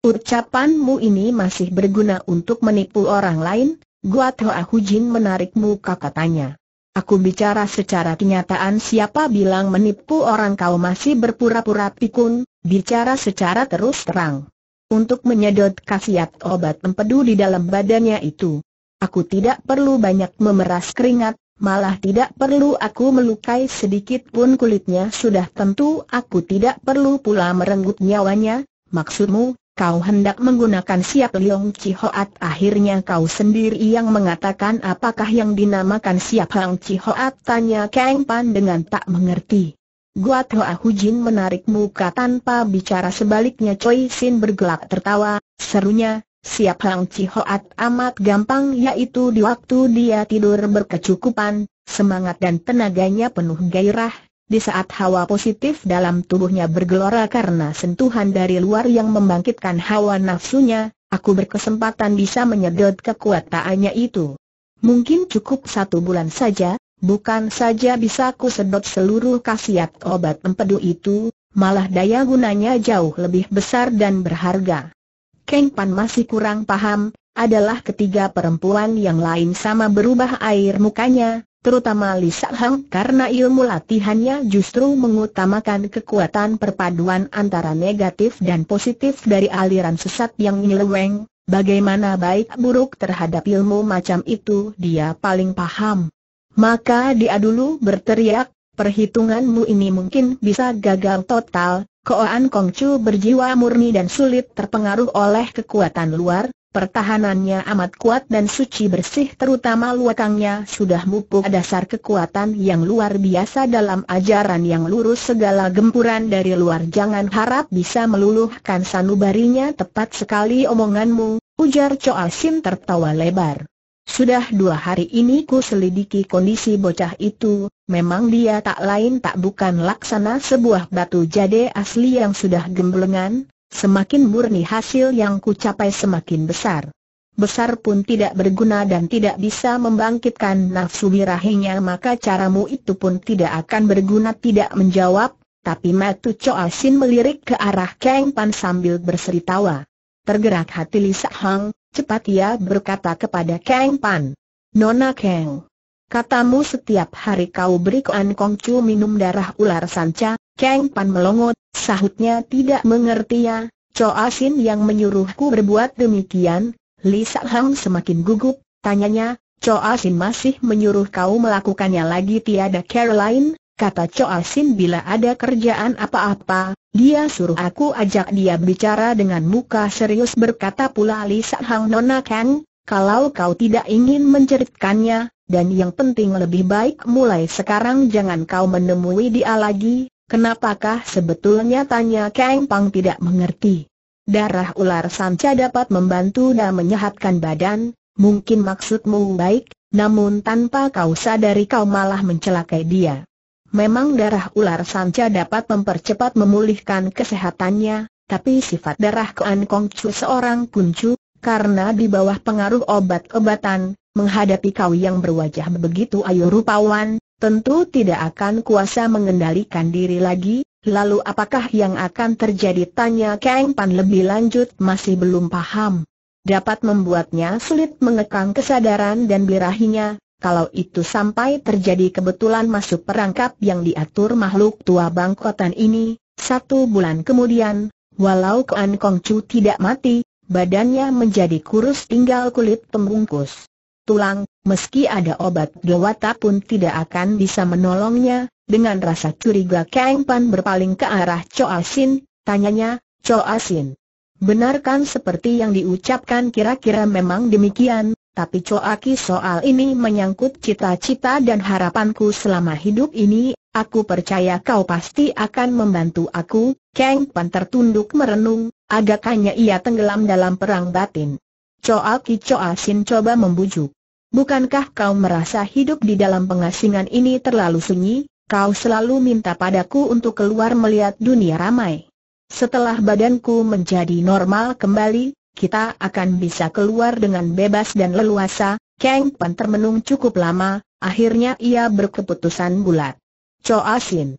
Ucapanmu ini masih berguna untuk menipu orang lain, Gua Hoa Hujin menarik muka katanya. Aku bicara secara kenyataan siapa bilang menipu orang kau masih berpura-pura pikun, bicara secara terus terang. Untuk menyedot khasiat obat empedu di dalam badannya itu, Aku tidak perlu banyak memeras keringat, malah tidak perlu aku melukai sedikit pun kulitnya sudah tentu aku tidak perlu pula merenggut nyawanya, maksudmu, kau hendak menggunakan siap Liong cihoat akhirnya kau sendiri yang mengatakan apakah yang dinamakan siap liong cihoat tanya Kang Pan dengan tak mengerti. Gua Toa Hujin menarik muka tanpa bicara sebaliknya Choi Sin bergelak tertawa, serunya, Siap Hang Chihoat amat gampang yaitu di waktu dia tidur berkecukupan, semangat dan tenaganya penuh gairah, di saat hawa positif dalam tubuhnya bergelora karena sentuhan dari luar yang membangkitkan hawa nafsunya, aku berkesempatan bisa menyedot kekuatannya itu. Mungkin cukup satu bulan saja, bukan saja bisa ku sedot seluruh khasiat obat empedu itu, malah daya gunanya jauh lebih besar dan berharga. Keng Pan masih kurang paham, adalah ketiga perempuan yang lain sama berubah air mukanya, terutama Li Hang karena ilmu latihannya justru mengutamakan kekuatan perpaduan antara negatif dan positif dari aliran sesat yang nyeleweng, bagaimana baik buruk terhadap ilmu macam itu dia paling paham. Maka dia dulu berteriak, Perhitunganmu ini mungkin bisa gagal total, Koan Kongcu berjiwa murni dan sulit terpengaruh oleh kekuatan luar, Pertahanannya amat kuat dan suci bersih terutama luakangnya sudah mupuk dasar kekuatan yang luar biasa dalam ajaran yang lurus segala gempuran dari luar jangan harap bisa meluluhkan sanubarinya tepat sekali omonganmu, ujar Choa Sin tertawa lebar. Sudah dua hari ini ku selidiki kondisi bocah itu, memang dia tak lain tak bukan laksana sebuah batu jade asli yang sudah gemblengan, semakin murni hasil yang ku capai semakin besar. Besar pun tidak berguna dan tidak bisa membangkitkan nafsu birahinya maka caramu itu pun tidak akan berguna tidak menjawab, tapi Matu Choa Sin melirik ke arah Kang Pan sambil berseri tawa. Tergerak hati Lisa Hang, Cepat ia berkata kepada Kang Pan. Nona Kang. Katamu setiap hari kau beri Kuan Kong Chu minum darah ular sanca, Kang Pan melongot, sahutnya tidak mengerti ya, Choa Sin yang menyuruhku berbuat demikian, Li Lisa Hang semakin gugup, tanyanya, Choa Sin masih menyuruh kau melakukannya lagi tiada Caroline, kata Choa Sin bila ada kerjaan apa-apa, dia suruh aku ajak dia bicara dengan muka serius berkata pula Li Hang Nona Kang, kalau kau tidak ingin menceritkannya dan yang penting lebih baik mulai sekarang jangan kau menemui dia lagi, kenapakah sebetulnya tanya Kang Pang tidak mengerti. Darah ular sanca dapat membantu dan menyehatkan badan, mungkin maksudmu baik, namun tanpa kau sadari kau malah mencelakai dia. Memang darah ular sanca dapat mempercepat memulihkan kesehatannya, tapi sifat darah Kean Kong Chu seorang kuncu, karena di bawah pengaruh obat-obatan, menghadapi kau yang berwajah begitu ayu rupawan, tentu tidak akan kuasa mengendalikan diri lagi, lalu apakah yang akan terjadi tanya Kang Pan lebih lanjut masih belum paham. Dapat membuatnya sulit mengekang kesadaran dan birahinya, kalau itu sampai terjadi kebetulan masuk perangkap yang diatur makhluk tua bangkotan ini, satu bulan kemudian, walau Kuan Kong Chu tidak mati, badannya menjadi kurus tinggal kulit pembungkus. Tulang, meski ada obat dewata pun tidak akan bisa menolongnya, dengan rasa curiga Kang Pan berpaling ke arah Choa Sin, tanyanya, Choa Sin. Benarkan seperti yang diucapkan kira-kira memang demikian, tapi coaki soal ini menyangkut cita-cita dan harapanku selama hidup ini, aku percaya kau pasti akan membantu aku, Kang Pan tertunduk merenung, agaknya ia tenggelam dalam perang batin. Coaki Choa Sin coba membujuk. Bukankah kau merasa hidup di dalam pengasingan ini terlalu sunyi, kau selalu minta padaku untuk keluar melihat dunia ramai. Setelah badanku menjadi normal kembali, kita akan bisa keluar dengan bebas dan leluasa. Kang Pan termenung cukup lama, akhirnya ia berkeputusan bulat. Choa Sin,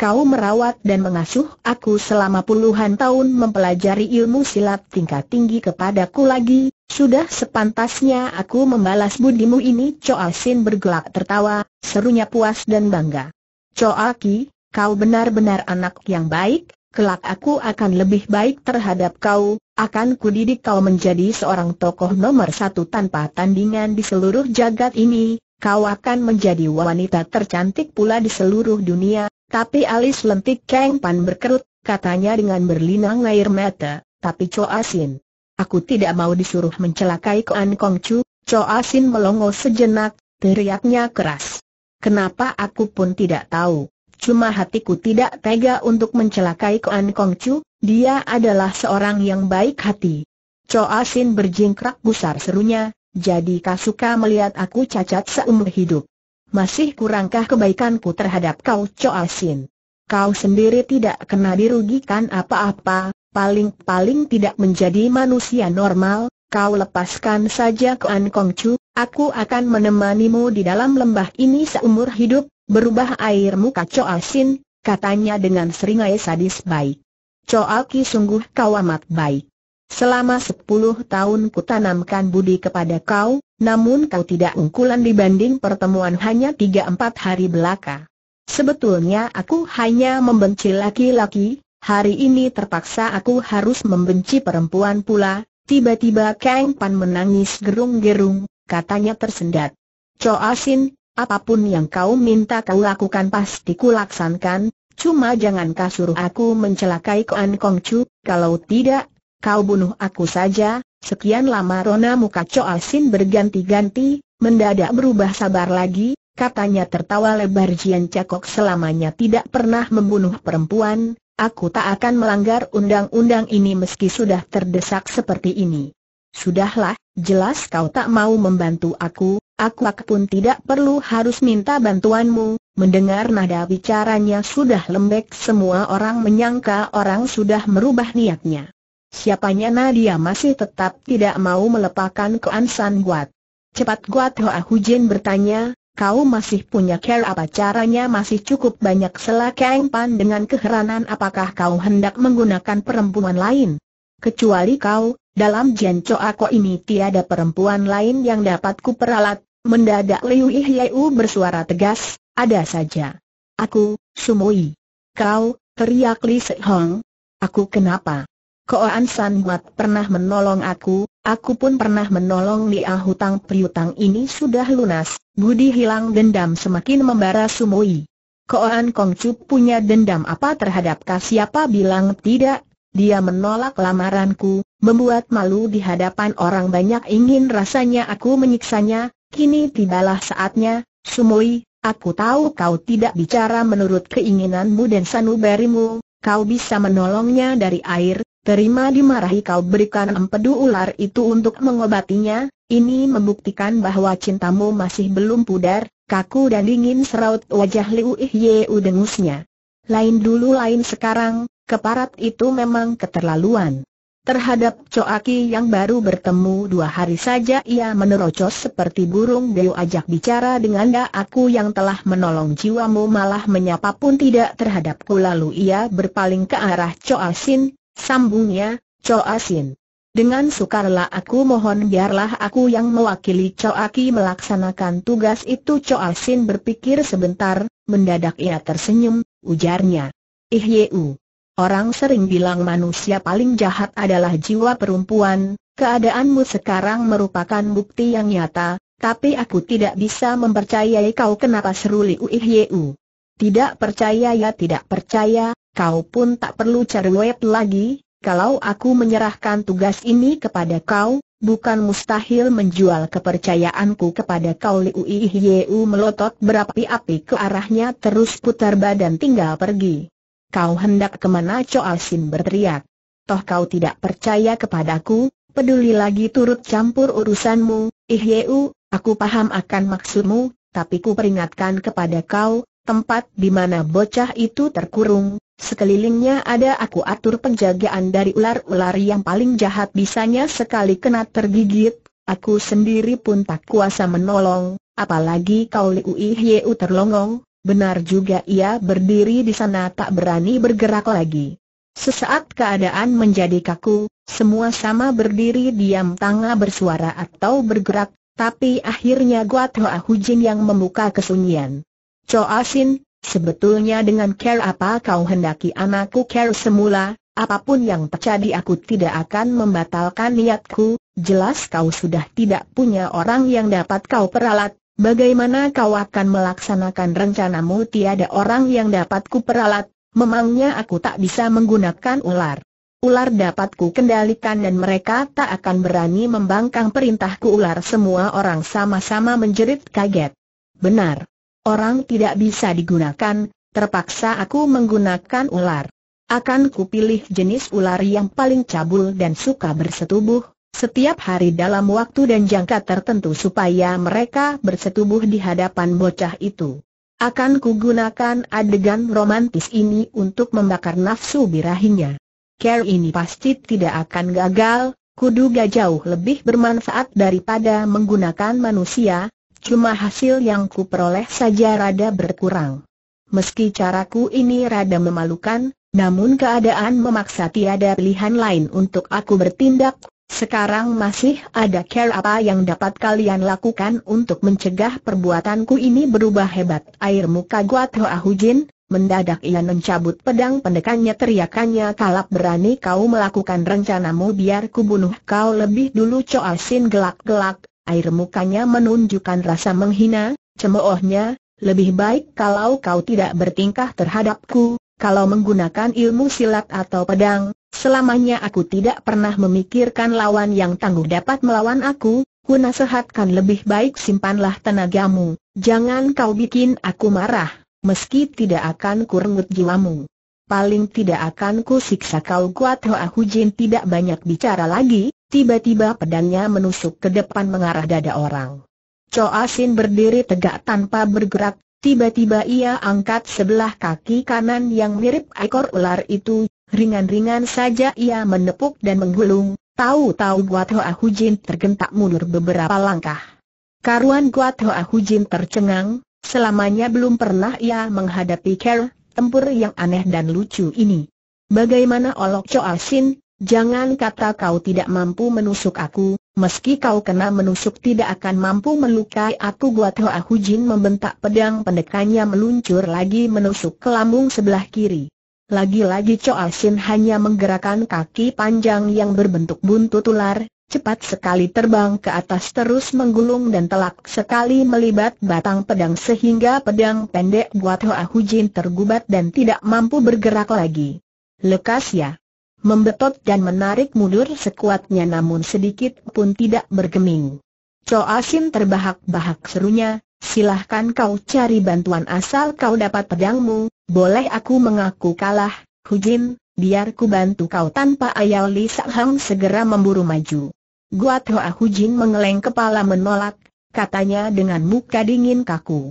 kau merawat dan mengasuh aku selama puluhan tahun mempelajari ilmu silat tingkat tinggi kepadaku lagi, sudah sepantasnya aku membalas budimu ini Choa Sin bergelak tertawa, serunya puas dan bangga. Choa Ki, kau benar-benar anak yang baik, kelak aku akan lebih baik terhadap kau, akan kudidik kau menjadi seorang tokoh nomor satu tanpa tandingan di seluruh jagat ini, kau akan menjadi wanita tercantik pula di seluruh dunia, tapi alis lentik Kang Pan berkerut, katanya dengan berlinang air mata, tapi Choa Sin. Aku tidak mau disuruh mencelakai Koan Kong Chu, Choa Sin melongo sejenak, teriaknya keras. Kenapa aku pun tidak tahu, cuma hatiku tidak tega untuk mencelakai Koan Kong Chu, dia adalah seorang yang baik hati. Choa Sin berjingkrak gusar serunya, jadi kau suka melihat aku cacat seumur hidup. Masih kurangkah kebaikanku terhadap kau Choa Sin? Kau sendiri tidak kena dirugikan apa-apa, paling-paling tidak menjadi manusia normal, kau lepaskan saja ke An Kong Chu, aku akan menemanimu di dalam lembah ini seumur hidup, berubah air muka Choa Sin, katanya dengan seringai sadis baik. Choa Ki sungguh kau amat baik. Selama sepuluh tahun ku tanamkan budi kepada kau, namun kau tidak ungkulan dibanding pertemuan hanya tiga empat hari belaka. Sebetulnya aku hanya membenci laki-laki, hari ini terpaksa aku harus membenci perempuan pula. Tiba-tiba Kang Pan menangis gerung-gerung, katanya tersendat. Choa Sin, apapun yang kau minta kau lakukan pasti kulaksankan, Cuma jangan kasur aku mencelakai Kuan Kong Chu, kalau tidak, kau bunuh aku saja. Sekian lama Rona muka Choa Sin berganti-ganti, mendadak berubah sabar lagi, katanya tertawa lebar Jian Cakok selamanya tidak pernah membunuh perempuan, aku tak akan melanggar undang-undang ini meski sudah terdesak seperti ini. Sudahlah, jelas kau tak mau membantu aku, Aku, pun tidak perlu harus minta bantuanmu, mendengar nada bicaranya sudah lembek semua orang menyangka orang sudah merubah niatnya. Siapanya Nadia masih tetap tidak mau melepaskan keansan Guat. Cepat Guat Hoa ah Hujin bertanya, kau masih punya care apa caranya masih cukup banyak selakeng pan dengan keheranan apakah kau hendak menggunakan perempuan lain? Kecuali kau, dalam jenco aku ini tiada perempuan lain yang dapat kuperalat, Mendadak Liu Yiu bersuara tegas, ada saja. Aku, Sumoi. Kau, teriak Li Sehong. Aku kenapa? Koan San Huat pernah menolong aku, aku pun pernah menolong Li Ah hutang priutang ini sudah lunas, budi hilang dendam semakin membara Sumoi. Koan Chu punya dendam apa terhadap siapa bilang tidak, dia menolak lamaranku, membuat malu di hadapan orang banyak ingin rasanya aku menyiksanya, Kini tibalah saatnya, Sumoi, aku tahu kau tidak bicara menurut keinginanmu dan sanubarimu, kau bisa menolongnya dari air, terima dimarahi kau berikan empedu ular itu untuk mengobatinya, ini membuktikan bahwa cintamu masih belum pudar, kaku dan dingin seraut wajah Liu Ihyu dengusnya. Lain dulu lain sekarang, keparat itu memang keterlaluan. Terhadap Coaki yang baru bertemu dua hari saja ia menerocos seperti burung beo ajak bicara dengan da aku yang telah menolong jiwamu malah menyapa pun tidak terhadapku lalu ia berpaling ke arah Coasin, sambungnya, Coasin. Dengan sukarela aku mohon biarlah aku yang mewakili Coaki melaksanakan tugas itu Coasin berpikir sebentar, mendadak ia tersenyum, ujarnya. Ihyeu. Eh, Orang sering bilang manusia paling jahat adalah jiwa perempuan, keadaanmu sekarang merupakan bukti yang nyata, tapi aku tidak bisa mempercayai kau kenapa seruli Liu Tidak percaya ya tidak percaya, kau pun tak perlu cari web lagi, kalau aku menyerahkan tugas ini kepada kau, bukan mustahil menjual kepercayaanku kepada kau Liu melotot berapi-api ke arahnya terus putar badan tinggal pergi. Kau hendak kemana Choa Sin berteriak. Toh kau tidak percaya kepadaku, peduli lagi turut campur urusanmu, Ih Ihyeu, aku paham akan maksudmu, tapi ku peringatkan kepada kau, tempat di mana bocah itu terkurung, sekelilingnya ada aku atur penjagaan dari ular-ular yang paling jahat bisanya sekali kena tergigit, aku sendiri pun tak kuasa menolong, apalagi kau Liu Ihyeu terlongong, Benar juga ia berdiri di sana tak berani bergerak lagi. Sesaat keadaan menjadi kaku, semua sama berdiri diam tanga bersuara atau bergerak, tapi akhirnya Guat Hoa Hujin yang membuka kesunyian. Choa Sin, sebetulnya dengan care apa kau hendaki anakku care semula, apapun yang terjadi aku tidak akan membatalkan niatku, jelas kau sudah tidak punya orang yang dapat kau peralat, Bagaimana kau akan melaksanakan rencanamu tiada orang yang dapat kuperalat, memangnya aku tak bisa menggunakan ular. Ular dapat ku kendalikan dan mereka tak akan berani membangkang perintahku ular semua orang sama-sama menjerit kaget. Benar. Orang tidak bisa digunakan, terpaksa aku menggunakan ular. Akan kupilih jenis ular yang paling cabul dan suka bersetubuh, setiap hari dalam waktu dan jangka tertentu supaya mereka bersetubuh di hadapan bocah itu. Akan kugunakan adegan romantis ini untuk membakar nafsu birahinya. Care ini pasti tidak akan gagal, kuduga jauh lebih bermanfaat daripada menggunakan manusia, cuma hasil yang kuperoleh saja rada berkurang. Meski caraku ini rada memalukan, namun keadaan memaksa tiada pilihan lain untuk aku bertindak, sekarang masih ada care apa yang dapat kalian lakukan untuk mencegah perbuatanku ini berubah hebat? Air muka Guat Hoa Hujin, mendadak ia mencabut pedang pendekannya teriakannya kalap berani kau melakukan rencanamu biar kubunuh kau lebih dulu Choa Sin gelak-gelak, air mukanya menunjukkan rasa menghina, cemoohnya, lebih baik kalau kau tidak bertingkah terhadapku, kalau menggunakan ilmu silat atau pedang, Selamanya aku tidak pernah memikirkan lawan yang tangguh dapat melawan aku, ku sehatkan lebih baik simpanlah tenagamu, jangan kau bikin aku marah, meski tidak akan kurengut jiwamu. Paling tidak akan ku siksa kau kuat Hoa Hujin tidak banyak bicara lagi, tiba-tiba pedangnya menusuk ke depan mengarah dada orang. Choa Sin berdiri tegak tanpa bergerak, tiba-tiba ia angkat sebelah kaki kanan yang mirip ekor ular itu Ringan-ringan saja ia menepuk dan menggulung, tahu-tahu Guat Hoa Hujin tergentak mundur beberapa langkah. Karuan Guat Hoa Hujin tercengang, selamanya belum pernah ia menghadapi ker, tempur yang aneh dan lucu ini. Bagaimana olok Choa Sin, jangan kata kau tidak mampu menusuk aku, meski kau kena menusuk tidak akan mampu melukai aku Guat Hoa Hujin membentak pedang pendekannya meluncur lagi menusuk ke lambung sebelah kiri. Lagi-lagi Choa Sin hanya menggerakkan kaki panjang yang berbentuk buntut ular, cepat sekali terbang ke atas terus menggulung dan telak sekali melibat batang pedang sehingga pedang pendek buat Hoa Hujin tergubat dan tidak mampu bergerak lagi. Lekas ya! Membetot dan menarik mundur sekuatnya namun sedikit pun tidak bergeming. Choa Sin terbahak-bahak serunya, silahkan kau cari bantuan asal kau dapat pedangmu, boleh aku mengaku kalah, Hujin, biar ku bantu kau tanpa ayal Li Hang segera memburu maju. Guat Hoa Jin mengeleng kepala menolak, katanya dengan muka dingin kaku.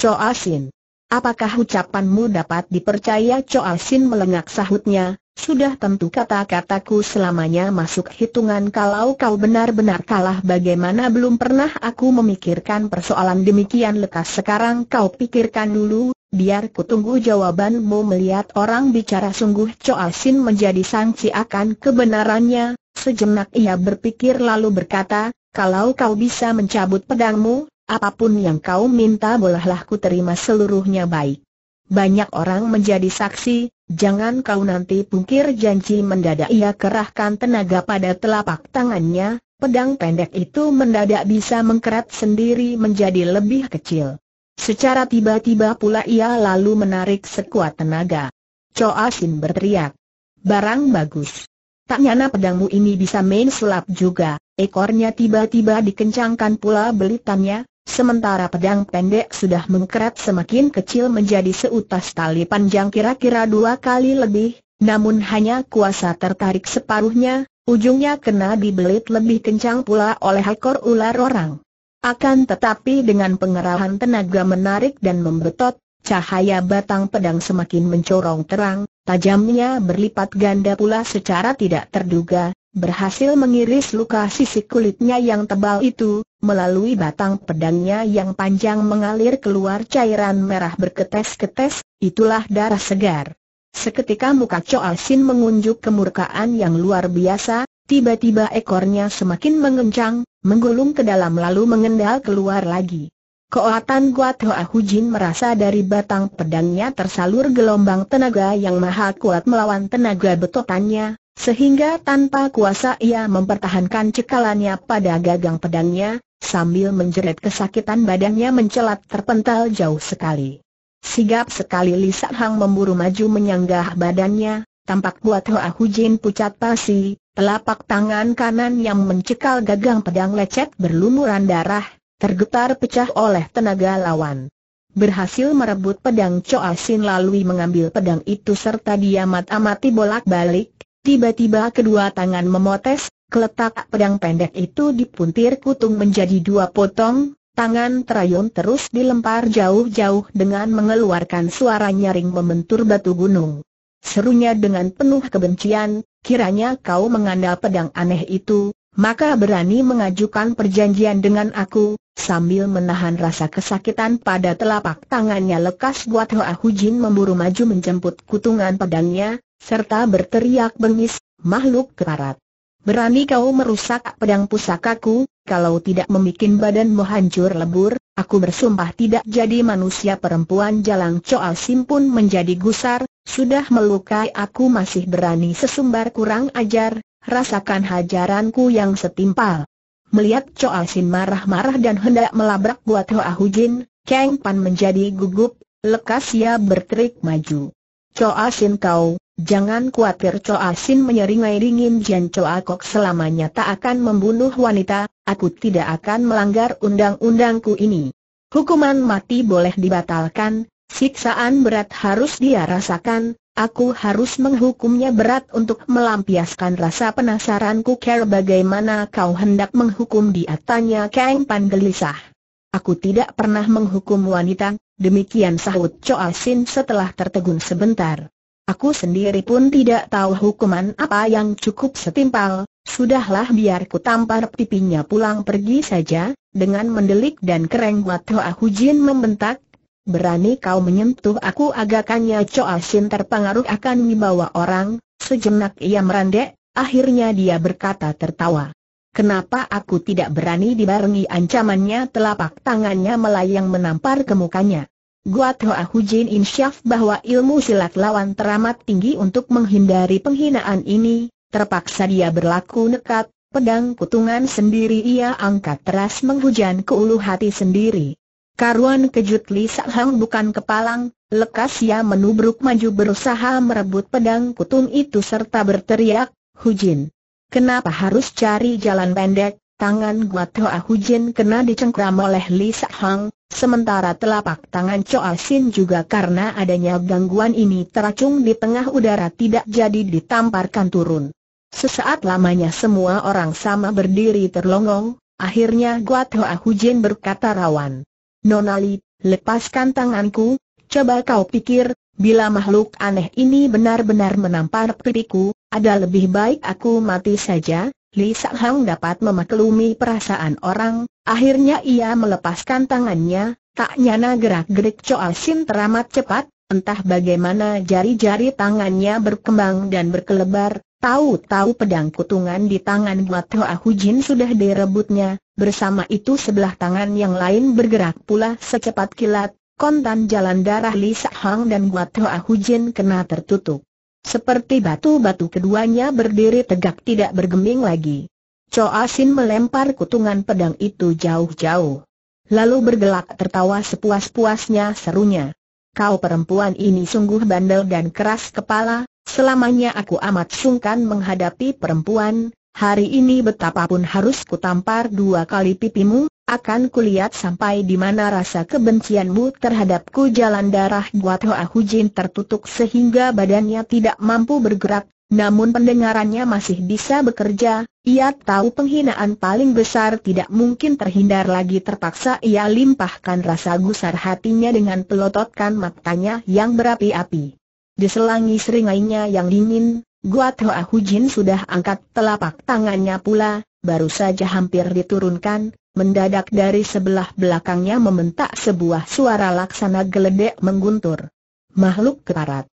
Choa Sin, apakah ucapanmu dapat dipercaya Choa Sin melengak sahutnya, sudah tentu kata-kataku selamanya masuk hitungan kalau kau benar-benar kalah bagaimana belum pernah aku memikirkan persoalan demikian lekas sekarang kau pikirkan dulu, biar ku tunggu jawabanmu melihat orang bicara sungguh Choa Sin menjadi sangsi akan kebenarannya, sejenak ia berpikir lalu berkata, kalau kau bisa mencabut pedangmu, apapun yang kau minta bolehlah ku terima seluruhnya baik. Banyak orang menjadi saksi, Jangan kau nanti pungkir janji mendadak ia kerahkan tenaga pada telapak tangannya, pedang pendek itu mendadak bisa mengkerat sendiri menjadi lebih kecil. Secara tiba-tiba pula ia lalu menarik sekuat tenaga. Choa Sin berteriak. Barang bagus. Tak nyana pedangmu ini bisa main sulap juga, ekornya tiba-tiba dikencangkan pula belitannya, Sementara pedang pendek sudah mengkeret semakin kecil menjadi seutas tali panjang kira-kira dua kali lebih, namun hanya kuasa tertarik separuhnya, ujungnya kena dibelit lebih kencang pula oleh ekor ular orang. Akan tetapi dengan pengerahan tenaga menarik dan membetot, cahaya batang pedang semakin mencorong terang, tajamnya berlipat ganda pula secara tidak terduga, berhasil mengiris luka sisi kulitnya yang tebal itu, melalui batang pedangnya yang panjang mengalir keluar cairan merah berketes-ketes, itulah darah segar. Seketika muka Choa Sin mengunjuk kemurkaan yang luar biasa, tiba-tiba ekornya semakin mengencang, menggulung ke dalam lalu mengendal keluar lagi. Koatan Guat Hoa Hujin merasa dari batang pedangnya tersalur gelombang tenaga yang maha kuat melawan tenaga betotannya, sehingga tanpa kuasa ia mempertahankan cekalannya pada gagang pedangnya, sambil menjerit kesakitan badannya mencelat terpental jauh sekali. Sigap sekali Li Hang memburu maju menyanggah badannya, tampak buat Hoa Jin pucat pasi, telapak tangan kanan yang mencekal gagang pedang lecet berlumuran darah, tergetar pecah oleh tenaga lawan. Berhasil merebut pedang Choa Sin lalu mengambil pedang itu serta dia mat-amati bolak-balik, Tiba-tiba kedua tangan memotes, keletak pedang pendek itu dipuntir kutung menjadi dua potong, tangan terayun terus dilempar jauh-jauh dengan mengeluarkan suara nyaring membentur batu gunung. Serunya dengan penuh kebencian, kiranya kau mengandalkan pedang aneh itu, maka berani mengajukan perjanjian dengan aku, sambil menahan rasa kesakitan pada telapak tangannya lekas buat Hoa Hujin memburu maju menjemput kutungan pedangnya, serta berteriak bengis, makhluk keparat. Berani kau merusak pedang pusakaku, kalau tidak memikin badanmu hancur lebur, aku bersumpah tidak jadi manusia perempuan jalang Choa Sim pun menjadi gusar, sudah melukai aku masih berani sesumbar kurang ajar, rasakan hajaranku yang setimpal. Melihat Choa Sim marah-marah dan hendak melabrak buat Hoa Jin, Kang Pan menjadi gugup, lekas ia berterik maju. Choa Sim kau, Jangan khawatir Choa Sin menyeringai ringin. Jian Choa Kok selamanya tak akan membunuh wanita, aku tidak akan melanggar undang-undangku ini. Hukuman mati boleh dibatalkan, siksaan berat harus dia rasakan, aku harus menghukumnya berat untuk melampiaskan rasa penasaranku care bagaimana kau hendak menghukum dia tanya Kang Pan gelisah. Aku tidak pernah menghukum wanita, demikian sahut Choa Sin setelah tertegun sebentar. Aku sendiri pun tidak tahu hukuman apa yang cukup setimpal, sudahlah biar ku tampar pipinya pulang pergi saja, dengan mendelik dan kereng buat Hoa Hujin membentak. Berani kau menyentuh aku agakannya Choa sin terpengaruh akan membawa orang, sejenak ia merandek, akhirnya dia berkata tertawa. Kenapa aku tidak berani dibarengi ancamannya telapak tangannya melayang menampar ke mukanya? Guat Hoa Hujin insyaf bahwa ilmu silat lawan teramat tinggi untuk menghindari penghinaan ini, terpaksa dia berlaku nekat, pedang kutungan sendiri ia angkat teras menghujan ke ulu hati sendiri. Karuan kejut Li Hang bukan kepalang, lekas ia menubruk maju berusaha merebut pedang kutung itu serta berteriak, Hujin. Kenapa harus cari jalan pendek? Tangan Guat Hoa Hujin kena dicengkram oleh Li Hang, Sementara telapak tangan Choa Sin juga karena adanya gangguan ini teracung di tengah udara tidak jadi ditamparkan turun. Sesaat lamanya semua orang sama berdiri terlongong, akhirnya Guat Hoa Hujin berkata rawan. Nonali, lepaskan tanganku, coba kau pikir, bila makhluk aneh ini benar-benar menampar pipiku, ada lebih baik aku mati saja, Li Sak Hang dapat memaklumi perasaan orang, akhirnya ia melepaskan tangannya, tak nyana gerak-gerik Choa Sin teramat cepat, entah bagaimana jari-jari tangannya berkembang dan berkelebar, tahu-tahu pedang kutungan di tangan Buat Hoa Hujin sudah direbutnya, bersama itu sebelah tangan yang lain bergerak pula secepat kilat, kontan jalan darah Li Sak Hang dan Buat Hoa Hujin kena tertutup. Seperti batu-batu keduanya berdiri tegak tidak bergeming lagi. Choa Sin melempar kutungan pedang itu jauh-jauh. Lalu bergelak tertawa sepuas-puasnya serunya. Kau perempuan ini sungguh bandel dan keras kepala, selamanya aku amat sungkan menghadapi perempuan, hari ini betapapun harus kutampar dua kali pipimu, akan kulihat sampai di mana rasa kebencianmu terhadapku jalan darah buat Hoa Hujin tertutup sehingga badannya tidak mampu bergerak, namun pendengarannya masih bisa bekerja, ia tahu penghinaan paling besar tidak mungkin terhindar lagi terpaksa ia limpahkan rasa gusar hatinya dengan pelototkan matanya yang berapi-api. Diselangi seringainya yang dingin, Gua Hoa Jin sudah angkat telapak tangannya pula, baru saja hampir diturunkan, mendadak dari sebelah belakangnya mementak sebuah suara laksana geledek mengguntur. Makhluk keparat.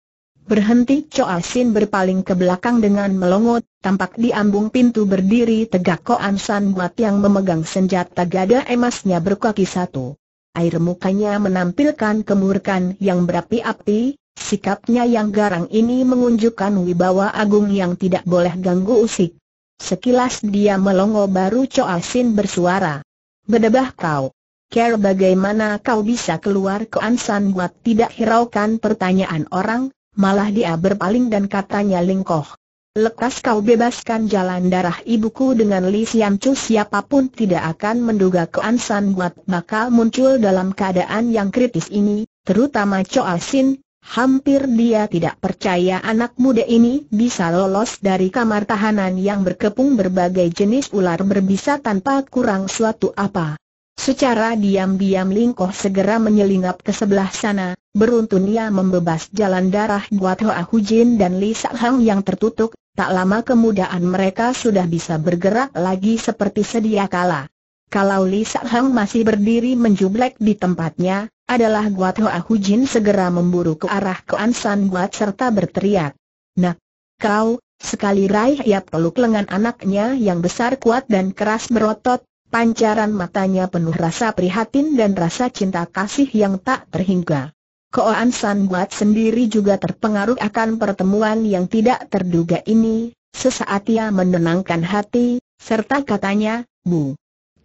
Berhenti Choa Sin berpaling ke belakang dengan melongot, tampak di ambung pintu berdiri tegak Koan San Guat yang memegang senjata gada emasnya berkaki satu. Air mukanya menampilkan kemurkan yang berapi-api, Sikapnya yang garang ini menunjukkan wibawa agung yang tidak boleh ganggu usik. Sekilas dia melongo baru Choa Sin bersuara. Bedebah kau. Care bagaimana kau bisa keluar ke Ansan buat tidak hiraukan pertanyaan orang, malah dia berpaling dan katanya lingkoh. Lekas kau bebaskan jalan darah ibuku dengan Li Sian Chu siapapun tidak akan menduga ke Ansan buat bakal muncul dalam keadaan yang kritis ini, terutama Choa Sin, Hampir dia tidak percaya anak muda ini bisa lolos dari kamar tahanan yang berkepung berbagai jenis ular berbisa tanpa kurang suatu apa. Secara diam-diam Lingkoh segera menyelinap ke sebelah sana, beruntun ia membebas jalan darah buat Hoa Hujin dan Li Hang yang tertutup, tak lama kemudahan mereka sudah bisa bergerak lagi seperti sedia kala. Kalau Li Hang masih berdiri menjublek di tempatnya, adalah Guat Hoa Hujin segera memburu ke arah Koan San Guat serta berteriak. Nah, kau, sekali raih ia peluk lengan anaknya yang besar kuat dan keras berotot, pancaran matanya penuh rasa prihatin dan rasa cinta kasih yang tak terhingga. Koan San Guat sendiri juga terpengaruh akan pertemuan yang tidak terduga ini, sesaat ia menenangkan hati, serta katanya, Bu,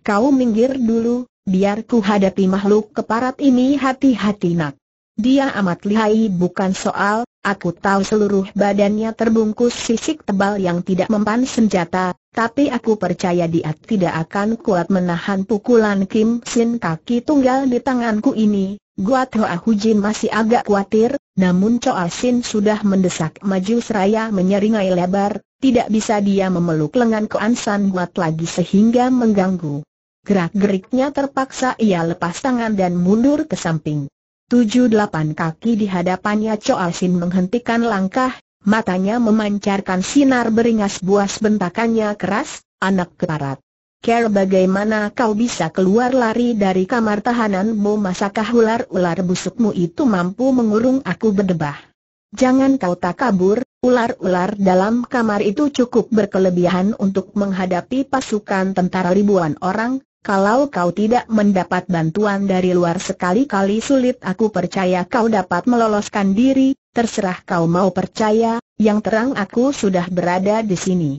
Kau minggir dulu, biar ku hadapi makhluk keparat ini hati-hati nak. Dia amat lihai bukan soal, aku tahu seluruh badannya terbungkus sisik tebal yang tidak mempan senjata, tapi aku percaya dia tidak akan kuat menahan pukulan Kim Sin kaki tunggal di tanganku ini. Gua Hoa Hujin masih agak khawatir, namun Choa Sin sudah mendesak maju seraya menyeringai lebar, tidak bisa dia memeluk lengan San Guat lagi sehingga mengganggu. Gerak-geriknya terpaksa ia lepas tangan dan mundur ke samping. Tujuh delapan kaki di hadapannya Choa Sin menghentikan langkah, matanya memancarkan sinar beringas buas bentakannya keras, anak keparat. Ker bagaimana kau bisa keluar lari dari kamar tahananmu masakah ular-ular busukmu itu mampu mengurung aku berdebah. Jangan kau tak kabur, ular-ular dalam kamar itu cukup berkelebihan untuk menghadapi pasukan tentara ribuan orang, kalau kau tidak mendapat bantuan dari luar sekali-kali sulit aku percaya kau dapat meloloskan diri, terserah kau mau percaya, yang terang aku sudah berada di sini.